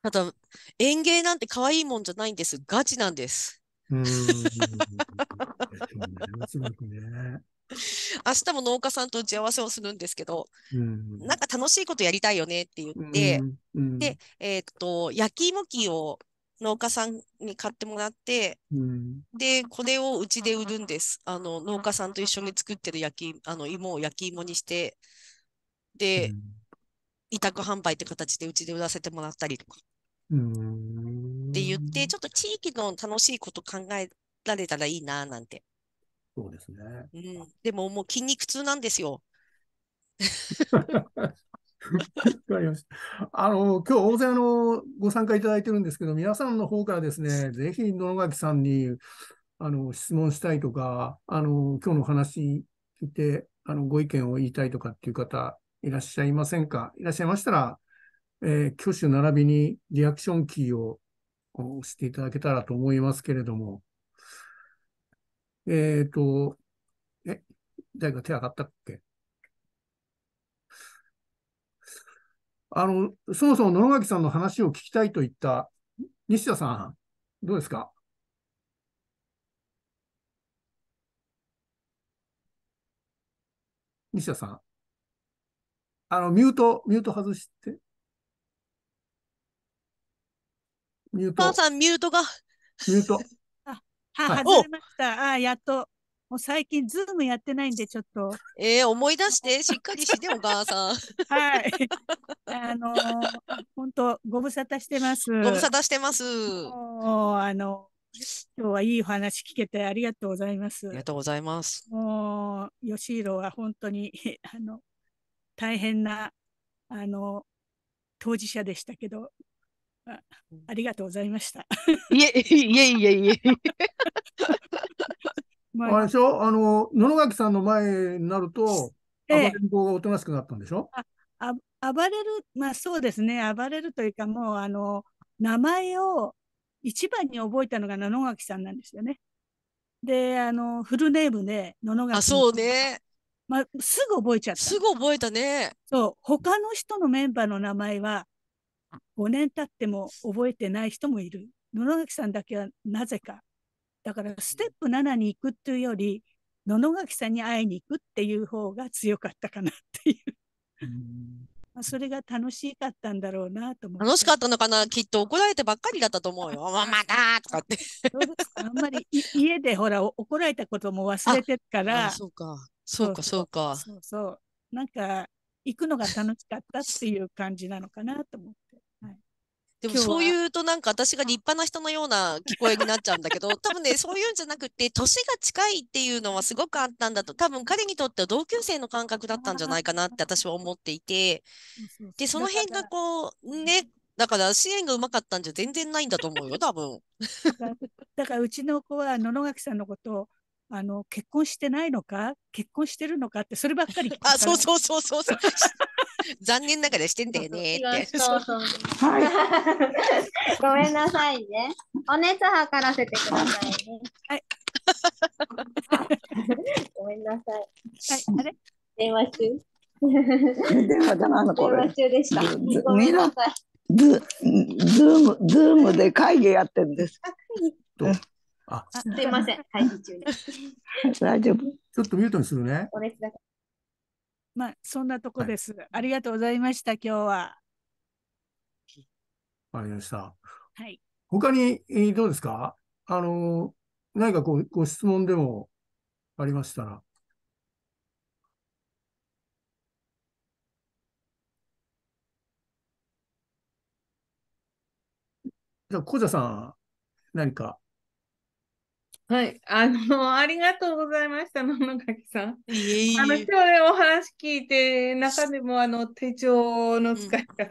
ただ、園芸なんて可愛いもんじゃないんです。ガチなんです。うん。そうね、すごくね。明日も農家さんと打ち合わせをするんですけど、うん、なんか楽しいことやりたいよねって言って、うん、で、えー、っと、焼き芋機を農家さんに買ってもらって、うん、で、これをうちで売るんです。あの、農家さんと一緒に作ってる焼き、あの、芋を焼き芋にして、で、委託販売って形でうちで売らせてもらったりとか。って言って、ちょっと地域の楽しいこと考えられたらいいな、なんてそうですね。うん、でももう筋肉痛なんですよ。わりました。あの、今日大勢の、ご参加いただいてるんですけど、皆さんの方からですね、ぜひ野々垣さんに、あの、質問したいとか、あの、今日の話聞いて、あの、ご意見を言いたいとかっていう方、いらっしゃいませんかいらっしゃいましたら、えー、挙手並びにリアクションキーを押していただけたらと思いますけれども、えっ、ー、と、え、誰か手上がったっけあの、そもそも野々垣さんの話を聞きたいと言った西田さん、どうですか西田さん。あの、ミュート、ミュート外して。ミュート。パンさん、ミュートが。ミュート。は、はい、外れました。ああ、やっと。もう最近、ズームやってないんで、ちょっと。ええー、思い出して、しっかりしてお母さん。はい。あの本、当ご無沙汰してます。ご無沙汰してます。もう、あの、今日はいいお話聞けてありがとうございます。ありがとうございます。もう、吉弘は本当に、あの、大変な、あの、当事者でしたけど、あありがとうございました。いえいえいえいえ。まあ、あれでしょあの、野々垣さんの前になると、暴れる子がおとなしくなったんでしょ、ええ、あ暴れる、まあそうですね、暴れるというか、もう、あの、名前を一番に覚えたのが野々垣さんなんですよね。で、あの、フルネームで、野々垣あ、そうね。まあ、すぐ覚えちゃった。すぐ覚えたね。そう。他の人のメンバーの名前は、5年経っても覚えてない人もいる。野々垣さんだけはなぜか。だからステップ7に行くっていうより、野々垣さんに会いに行くっていう方が強かったかなっていう。まあ、それが楽しかったんだろうなと思楽しかったのかなきっと怒られてばっかりだったと思うよ。まあ、まとかって。あんまり家でほら怒られたことも忘れてるから。そうか。そうか、そうか。そうそう。なんか行くのが楽しかったっていう感じなのかなと思って。でもそう言うとなんか私が立派な人のような聞こえになっちゃうんだけど、多分ね、そういうんじゃなくて、年が近いっていうのはすごくあったんだと、多分彼にとっては同級生の感覚だったんじゃないかなって私は思っていて、で、その辺がこう、ね、だから支援がうまかったんじゃ全然ないんだと思うよ、多分。だからうちの子は野々垣さんのことをあの結婚してないのか結婚してるのかってそればっかり あそうそうそうそうそう 残念ながらしてんだよねってそうそうごめんなさいねお熱測らせてくださいねはい ごめんなさいはいあれ電話中電話だなのこれ電話中でしたごめんなさいズームズームで会議やってるんです。あ、すみません、会議中大丈夫。ちょっとミュートにするね。まあ、そんなとこです、はい、ありがとうございました、今日は。わかりました。はい。他に、どうですかあの、何かごご質問でもありましたら。じゃあ、小田さん、何かはい、あの、ありがとうございました、野々垣さん。いえいえあの、今日お話聞いて、中でもあの手帳の使い方、うん、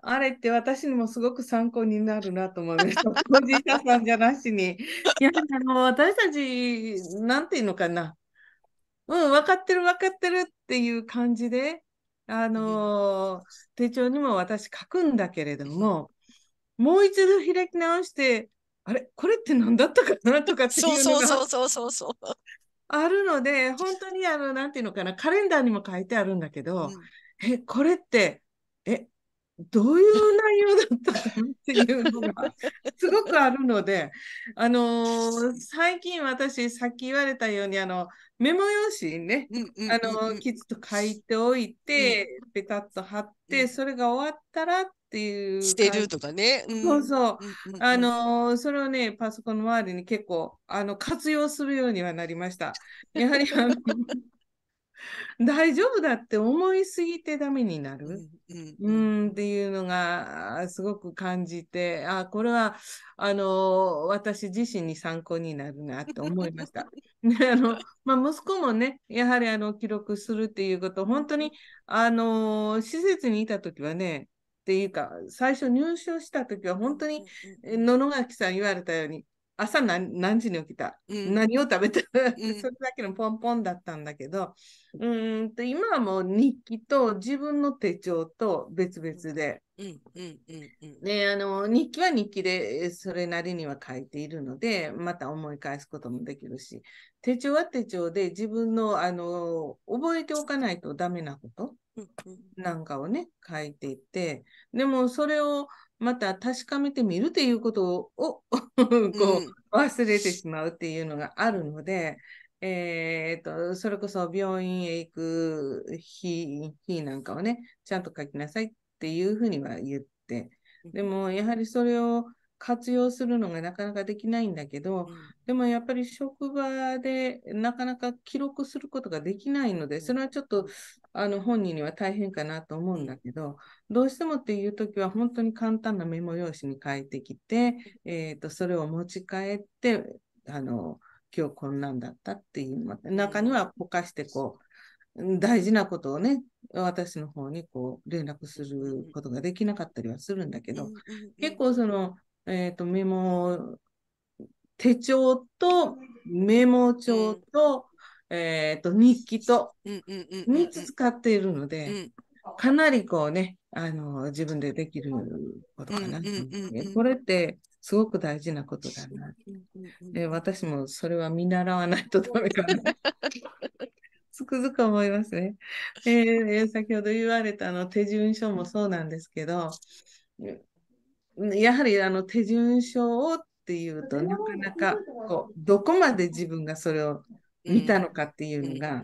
あれって私にもすごく参考になるなと思いました。おじいさんじゃなしに。いや、あの、私たち、なんていうのかな。うん、分かってる分かってるっていう感じで、あの、手帳にも私書くんだけれども、もう一度開き直して、あれこれって何だったかなとかっていうのがそうそうそうそうそうあるので本当にあのなんていうのかなカレンダーにも書いてあるんだけど、うん、えこれってえどういう内容だったかっていうのが すごくあるので、あのー、最近私さっき言われたようにあのメモ用紙にね、あのきちっと書いておいて、ペタッと貼って、それが終わったらっっていうしてるとかね、うん、そうそう、うんうんあのそれをねパソコンの周りに結構あの活用するようにはなりましたやはり 大丈夫だって思いすぎてダメになる、うん、っていうのがすごく感じてあこれはあの私自身に参考になるなと思いました。あのまあ、息子もねやはりあの記録するっていうこと本当にあの施設にいた時はねっていうか最初入賞した時は本当に野々垣さん言われたように朝何時に起きた、うん、何を食べた、それだけのポンポンだったんだけどうんと今はもう日記と自分の手帳と別々で、あの日記は日記でそれなりには書いているのでまた思い返すこともできるし手帳は手帳で自分のあの覚えておかないとダメなことなんかをね書いていてでもそれをまた確かめてみるっていうことを こう、忘れてしまうっていうのがあるので、うん、えとそれこそ病院へ行く日日なんかをねちゃんと書きなさいっていうふうには言ってでもやはりそれを活用するのがなかなかできないんだけど、うん、でもやっぱり職場でなかなか記録することができないので、それはちょっとあの本人には大変かなと思うんだけど、どうしてもっていう時は本当に簡単なメモ用紙に書いてきて、えーと、それを持ち帰ってあの今日こんなんだったっていう中にはぼかしてこう大事なことをね私の方にこう連絡することができなかったりはするんだけど、結構その、えーと、とメモ手帳とメモ帳と、えっ、ー、と、日記と3つ使っているので、かなりこうね、あの、自分でできることかな。これって、すごく大事なことだな。で私もそれは見習わないとダメかな。つくづく思いますね。えー、先ほど言われたあの手順書もそうなんですけど、やはりあの手順書をっていうとなかなかこうどこまで自分がそれを見たのかっていうのが、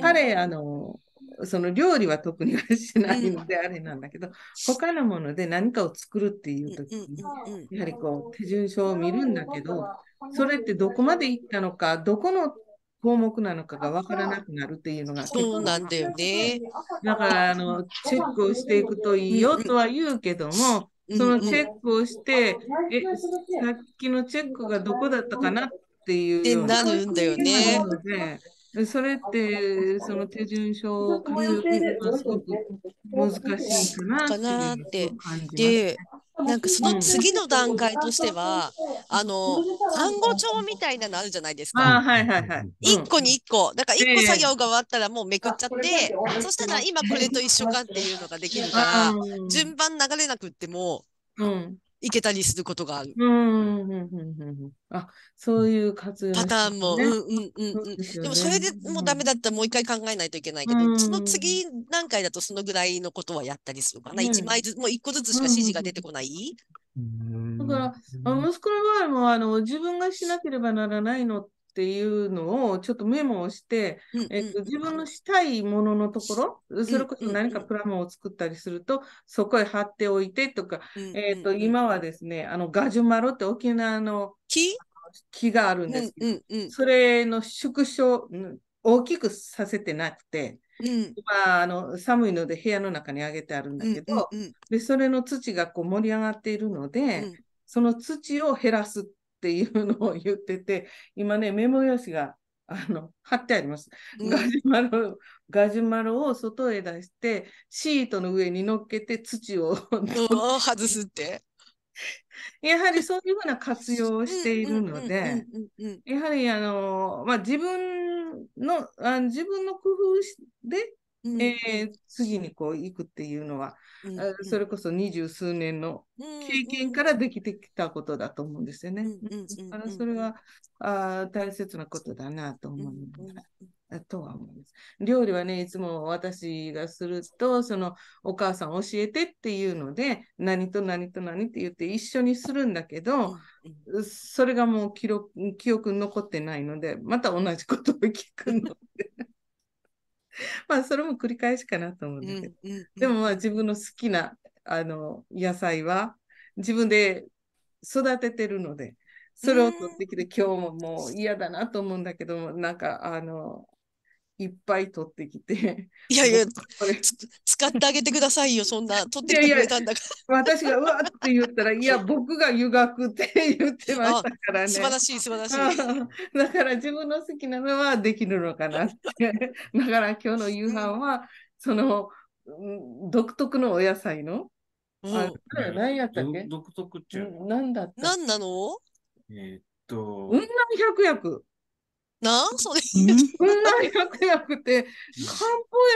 彼あのその料理は特にはしないのであれなんだけど、うん、他のもので何かを作るっていう時に、やはりこう手順書を見るんだけどそれってどこまでいったのかどこの項目なのかが分からなくなるっていうのがそうなんだよねだからあのチェックをしていくといいよとは言うけども、そのチェックをして、えさっきのチェックがどこだったかなってっていうなるんだよね。それってその手順書を書くのはすごく難しいかなってでなんかその次の段階としては、あの単語帳みたいなのあるじゃないですか。あはいはい一個に一個、だから一個作業が終わったらもうめくっちゃって、えー、そしたら今これと一緒かっていうのができるから、順番流れなくっても、うん、いけたりすることがある。うんうんうんうん、あそういう活用、ね、パターンも、うんうんうんうん、でね、でもそれでもうダメだったらもう一回考えないといけないけど、その次何回だとそのぐらいのことはやったりするかな、うん、枚ずつもう一個ずつしか指示が出てこない、うんだから、息子の場合もあの自分がしなければならないのっっていうのをちょっとメモをして、うんうん、えっと、自分のしたいもののところ、それこそ何かプラモを作ったりすると、そこへ貼っておいてとか、うんうんえっと、今はですね、あの、ガジュマロって沖縄の木木があるんですけど、うんうんうん、それの縮小、大きくさせてなくて、うん、今あの寒いので部屋の中にあげてあるんだけど、うんうんうん、でそれの土がこう盛り上がっているので、うん、その土を減らすっていうのを言ってて、今ね、メモ用紙があの貼ってあります。ガジュマル,、うん、ガジュマルを外へ出して、シートの上に乗っけて土を外すって。やはりそういうふうな活用をしているので、やはりあの、まあ、自分のあの自分の工夫でうん、えー、次にこう行くっていうのは、うん、それこそ二十数年の経験からできてきたことだと思うんですよね。だかそれはあ大切なことだなと思いとは思います。料理はね、いつも私がすると、そのお母さん教えてっていうので、何と何と何って言って一緒にするんだけど、それがもう記録記憶に残ってないので、また同じことを聞くので。まあそれも繰り返しかなと思うんだけど、うんうんうん、でもまあ自分の好きなあの野菜は自分で育ててるのでそれを取ってきて、今日ももう嫌だなと思うんだけどなんかあのいっぱい取ってきて。いやいや、使ってあげてくださいよ、そんな。取ってきてくれたんだから。いやいや私がうわって言ったら、いや、僕が湯がくって言ってましたからね。素晴らしい、素晴らしい。だから自分の好きなのはできるのかなって。だから今日の夕飯は、その、独特のお野菜の。うん、あ何やったっけ独特っていう。何だった何なのえー、っと。うんなみ百薬。なんそれ。そんな薬薬って、漢方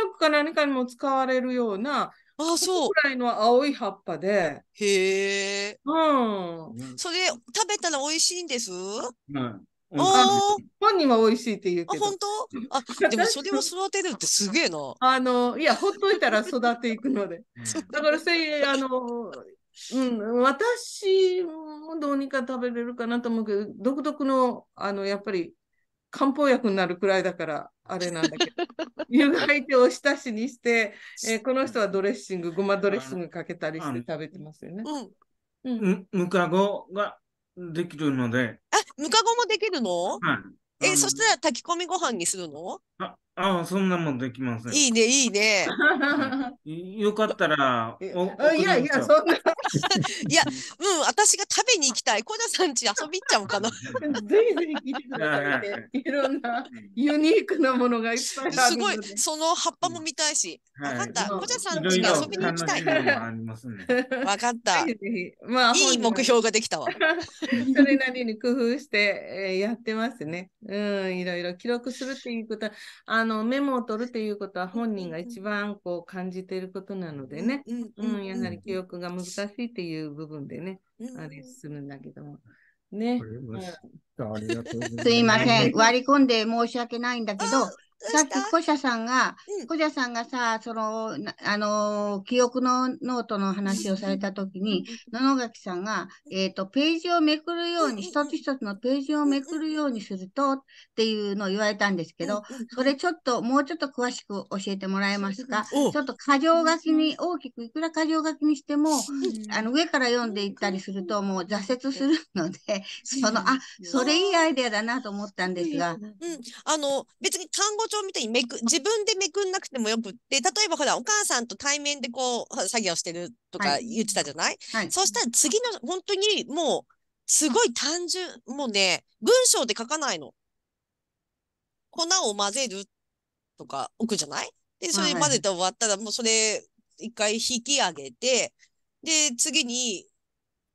薬か何かにも使われるような、あそう。くらいの青い葉っぱで。へえ。うん。それ、食べたら美味しいんです。うん。あ本人は美味しいって言うけど。本当あ、でもそれを育てるってすげえな。あの、いや、ほっといたら育っていくので。だから、せい、あの、うん、私もどうにか食べれるかなと思うけど、独特の、あの、やっぱり、漢方薬になるくらいだからあれなんだけど 湯がいておひしにして、えー、この人はドレッシングごまドレッシングかけたりして食べてますよね。うん、うむかごができるので。あ、むかごもできるの？はい。えそしたら炊き込みご飯にするの？あ、ああ、そんなもんできません。いいね、いいね。よかったら、おいやいや、そんな。いや、うん、私が食べに行きたい。小田さんち遊びっちゃうかな。ぜひぜひ聞いてくださいいろんなユニークなものがいっぱいすごい、その葉っぱも見たいし。わ、はい、かった。小田さんちが遊びに行きたい。わ、かった。まあ、いい目標ができたわ。それなりに工夫して、えー、やってますね。うん、いろいろ記録するっていうことは。ああのメモを取るということは本人が一番こう感じていることなのでね、うんやはり記憶が難しいっていう部分でね、あれするんだけども。ね。すいません。割り込んで申し訳ないんだけど、さっき古シさんが、うん、コさんがさ、その、あの、記憶のノートの話をされた時に、野々垣さんが、えっ、ー、と、ページをめくるように、一つ一つのページをめくるようにすると、っていうのを言われたんですけど、それちょっと、もうちょっと詳しく教えてもらえますかちょっと過剰書きに、大きく、いくら過剰書きにしても、あの、上から読んでいったりすると、もう挫折するので、その、あ、それいいアイデアだなと思ったんですが。うん、あの、別に単語帳みたいにめく自分でめくんなくてもよくって例えばほらお母さんと対面でこう作業してるとか言ってたじゃない、はいはい、そうしたら次の本当にもうすごい単純もうね文章で書かないの。粉を混ぜるとか置くじゃないでそれ混ぜて終わったらもうそれ一回引き上げてで次に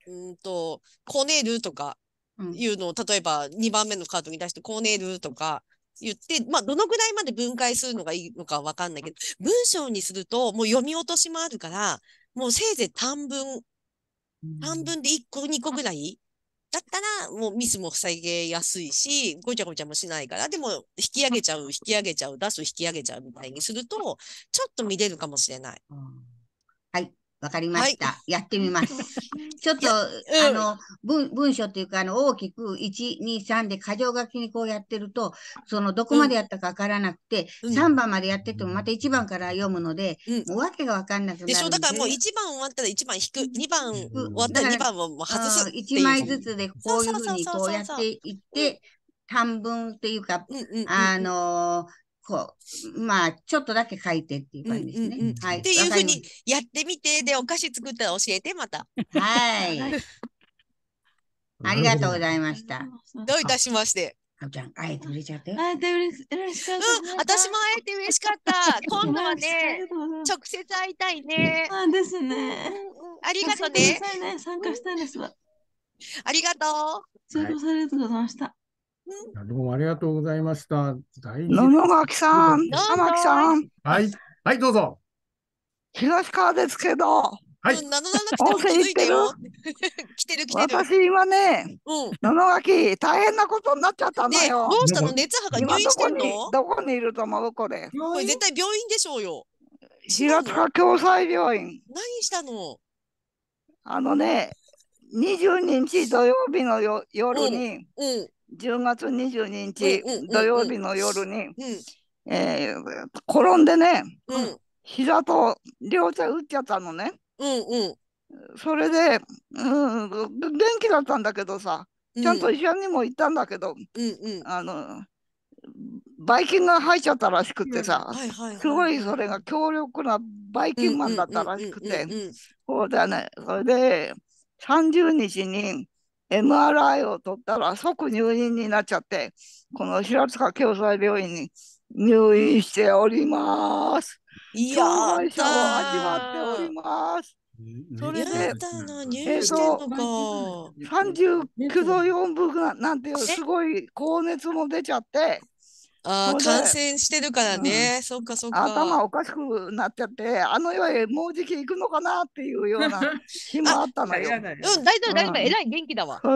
うんとこねるとかいうのを、例えば2番目のカードに出してこねるとか言って、まあ、どのぐらいまで分解するのがいいのかわかんないけど、文章にすると、もう読み落としもあるから、もうせいぜい短文、短文で1個、2個ぐらいだったら、もうミスも防げやすいし、ごちゃごちゃもしないから、でも、引き上げちゃう、引き上げちゃう、出す、引き上げちゃうみたいにすると、ちょっと見れるかもしれない。うんわかりました、はい、やってみます。ちょっと、うん、あの、文、文章というか、あの、大きく、1、2、3で箇条書きにこうやってると、その、どこまでやったかわからなくて、うん、3番までやってても、また1番から読むので、うん、もう訳がわかんなくなるで。でしょだからもう1番終わったら1番引く、2番終わったら2番をもう外すって1枚ずつで、こういうふうにこうやっていって、半分っていうか、あのー、こう、まあ、ちょっとだけ書いてっていう感じですね。うんうんうん、はい。っていうふうにやってみて、で、お菓子作ったら教えて、また。はい。ありがとうございました。どういたしまして。あちゃん、会えて嬉しかったよ。えて嬉しかった、うん、私も会えて嬉しかった。今度はね、直接会いたいね。あですね。ありがとうね。参加したんですわ。ありがとう。それこそありがとうございました。どうもありがとうございました。野々垣さん、野々垣さん。はい、はい、どうぞ。東川ですけど。はい。温泉行ってる来てる来てる。私今ね、野々垣大変なことになっちゃったんだよ。ね、どうしたの熱波が入院してんのどこにいると思うこれ。これ絶対病院でしょうよ。白塚共済病院。何したのあのね、20日土曜日のよ夜に、うん10月22日土曜日の夜に、え転んでね、うん、膝と両手打っちゃったのね。うんうんそれで、うん、元気だったんだけどさ、ちゃんと医者にも行ったんだけど、うんあの、ばい菌が入っちゃったらしくてさ、すごいそれが強力なばい菌マンだったらしくて、そうだね、それで30日に MRI を取ったら即入院になっちゃって、この平塚共済病院に入院しております。いやー、始まっております。それで、えっと、39度4分なんていうすごい高熱も出ちゃって、ああ、感染してるからね。うん、そっかそっか。頭おかしくなっちゃって、あの世へもうじき行くのかなっていうような 日もあったのよ。うん、大丈夫、大丈夫。えらい元気だわ。え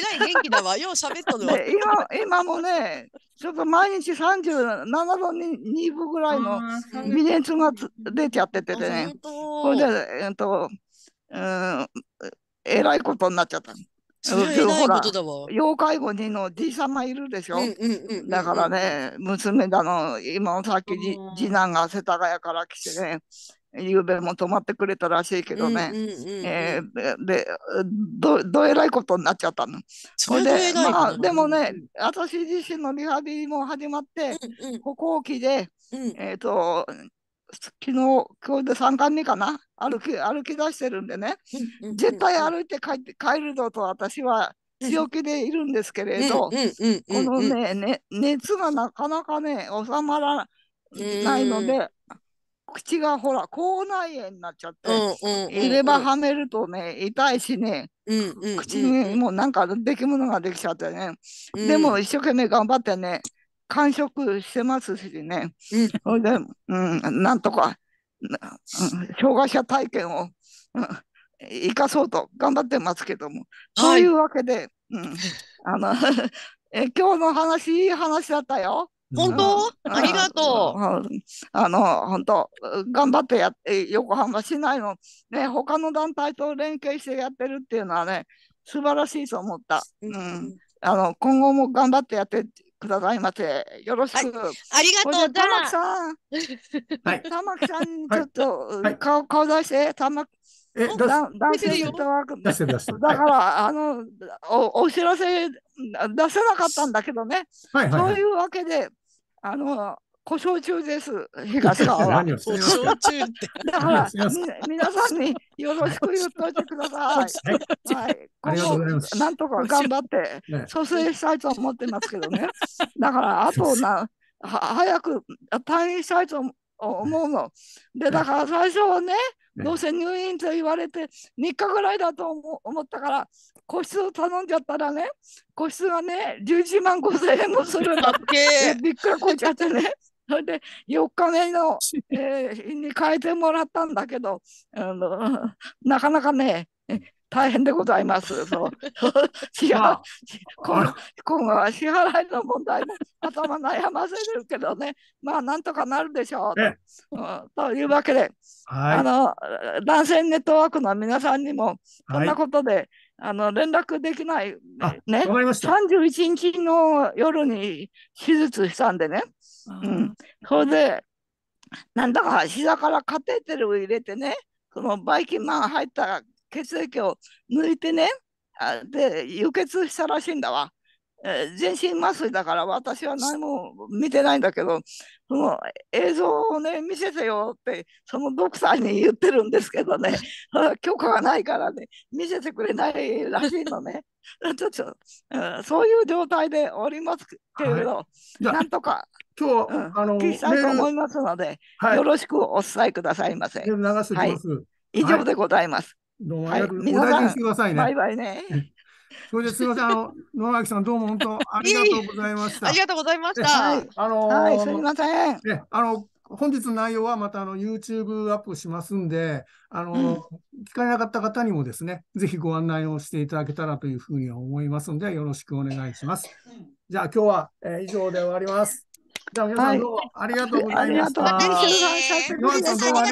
ら い元気だわ。よう喋っとるわ。今、今もね、ちょっと毎日37度に2分ぐらいの微熱が出ちゃっててね。ほで、えっと、うん、えらいことになっちゃった。そういうことだわ。要介護2の D 様いるでしょ、だからね、娘だの、今さっき次男が世田谷から来てね、ゆうべも泊まってくれたらしいけどね、えでど、どえらいことになっちゃったの。それで、まあ、でもね、私自身のリハビリも始まって、歩行器で、えっ、と、昨日今日で3回目かな歩き歩き出してるんでね、絶対歩いて帰って帰るぞと私は強気でいるんですけれど、このねね熱がなかなかね収まらないので、口がほら口内炎になっちゃって、入れ歯はめるとね痛いしね、口にもうなんかできものができちゃってね、でも一生懸命頑張ってね、完食してますしね、うん、で、うん、なんとか、うん、障害者体験を、うん、生かそうと頑張ってますけども、そういうわけで、うん、あの え今日の話いい話だったよ。本当、うん、ありがとう。あの本当頑張ってやって横浜市内のね他の団体と連携してやってるっていうのはね素晴らしいと思った。うん、あの今後も頑張ってやってくださいませ。よろしく。はい、ありがとう。玉木さん。はい、玉木さん、ちょっと、はい、顔顔出して、玉木。え、だ男性ネットワーク。出し出しだから、あのお、お知らせ出せなかったんだけどね。はいはいはい、そういうわけで、あの、故障中です。川は。故障中って。だから、皆さんによろしく言っといてください。はい。ここ、なんとか頑張って、蘇生したいと思ってますけどね。だから、あとな、早く退院したいと思うの。で、だから最初はね、どうせ入院と言われて3日ぐらいだと思ったから個室を頼んじゃったらね個室がね11万5千円もするんだってびっくりこいちゃってねそれで4日目の、えー、に変えてもらったんだけど、あの なかなかね、大変でございます。そ う支払今後は支払いの問題で頭悩ませるけどね、まあなんとかなるでしょう、ね、うん、というわけで、はい、あの男性ネットワークの皆さんにも、こんなことで、はいあの連絡できない、ね、わかりました31日の夜に手術したんでね、うん、それでなんだか膝からカテーテルを入れてねそのばい菌マン入った血液を抜いてねで輸血したらしいんだわ。え全身麻酔だから私は何も見てないんだけど、その映像をね、見せてよって、そのドクターに言ってるんですけどね、許可がないからね、見せてくれないらしいのね。ちょっと、うん、そういう状態でおりますけれど、はい、なんとか。今日、うん、あの、聞きたいと思いますので、はい、よろしくお伝えくださいませ。はい、以上でございます。どうもありがとうございます。はい、皆さん、バイバイね。それですみません、あの、野脇さん、どうも本当、ありがとうございました。ありがとうございました。はい、あのー、はい、すみません。ね、あの、本日の内容はまたあのユーチューブアップしますんで、あの、うん、聞かれなかった方にもですね、ぜひご案内をしていただけたらというふうに思いますので、よろしくお願いします。じゃあ今日は、えー、以上で終わります。じゃあ皆さんどうもありがとうございました。はい、ありがとうございました。ありがとうございま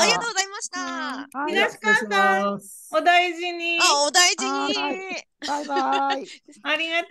した。皆さん、お大事に。あ、お大事に。バイバイ。ありがとう。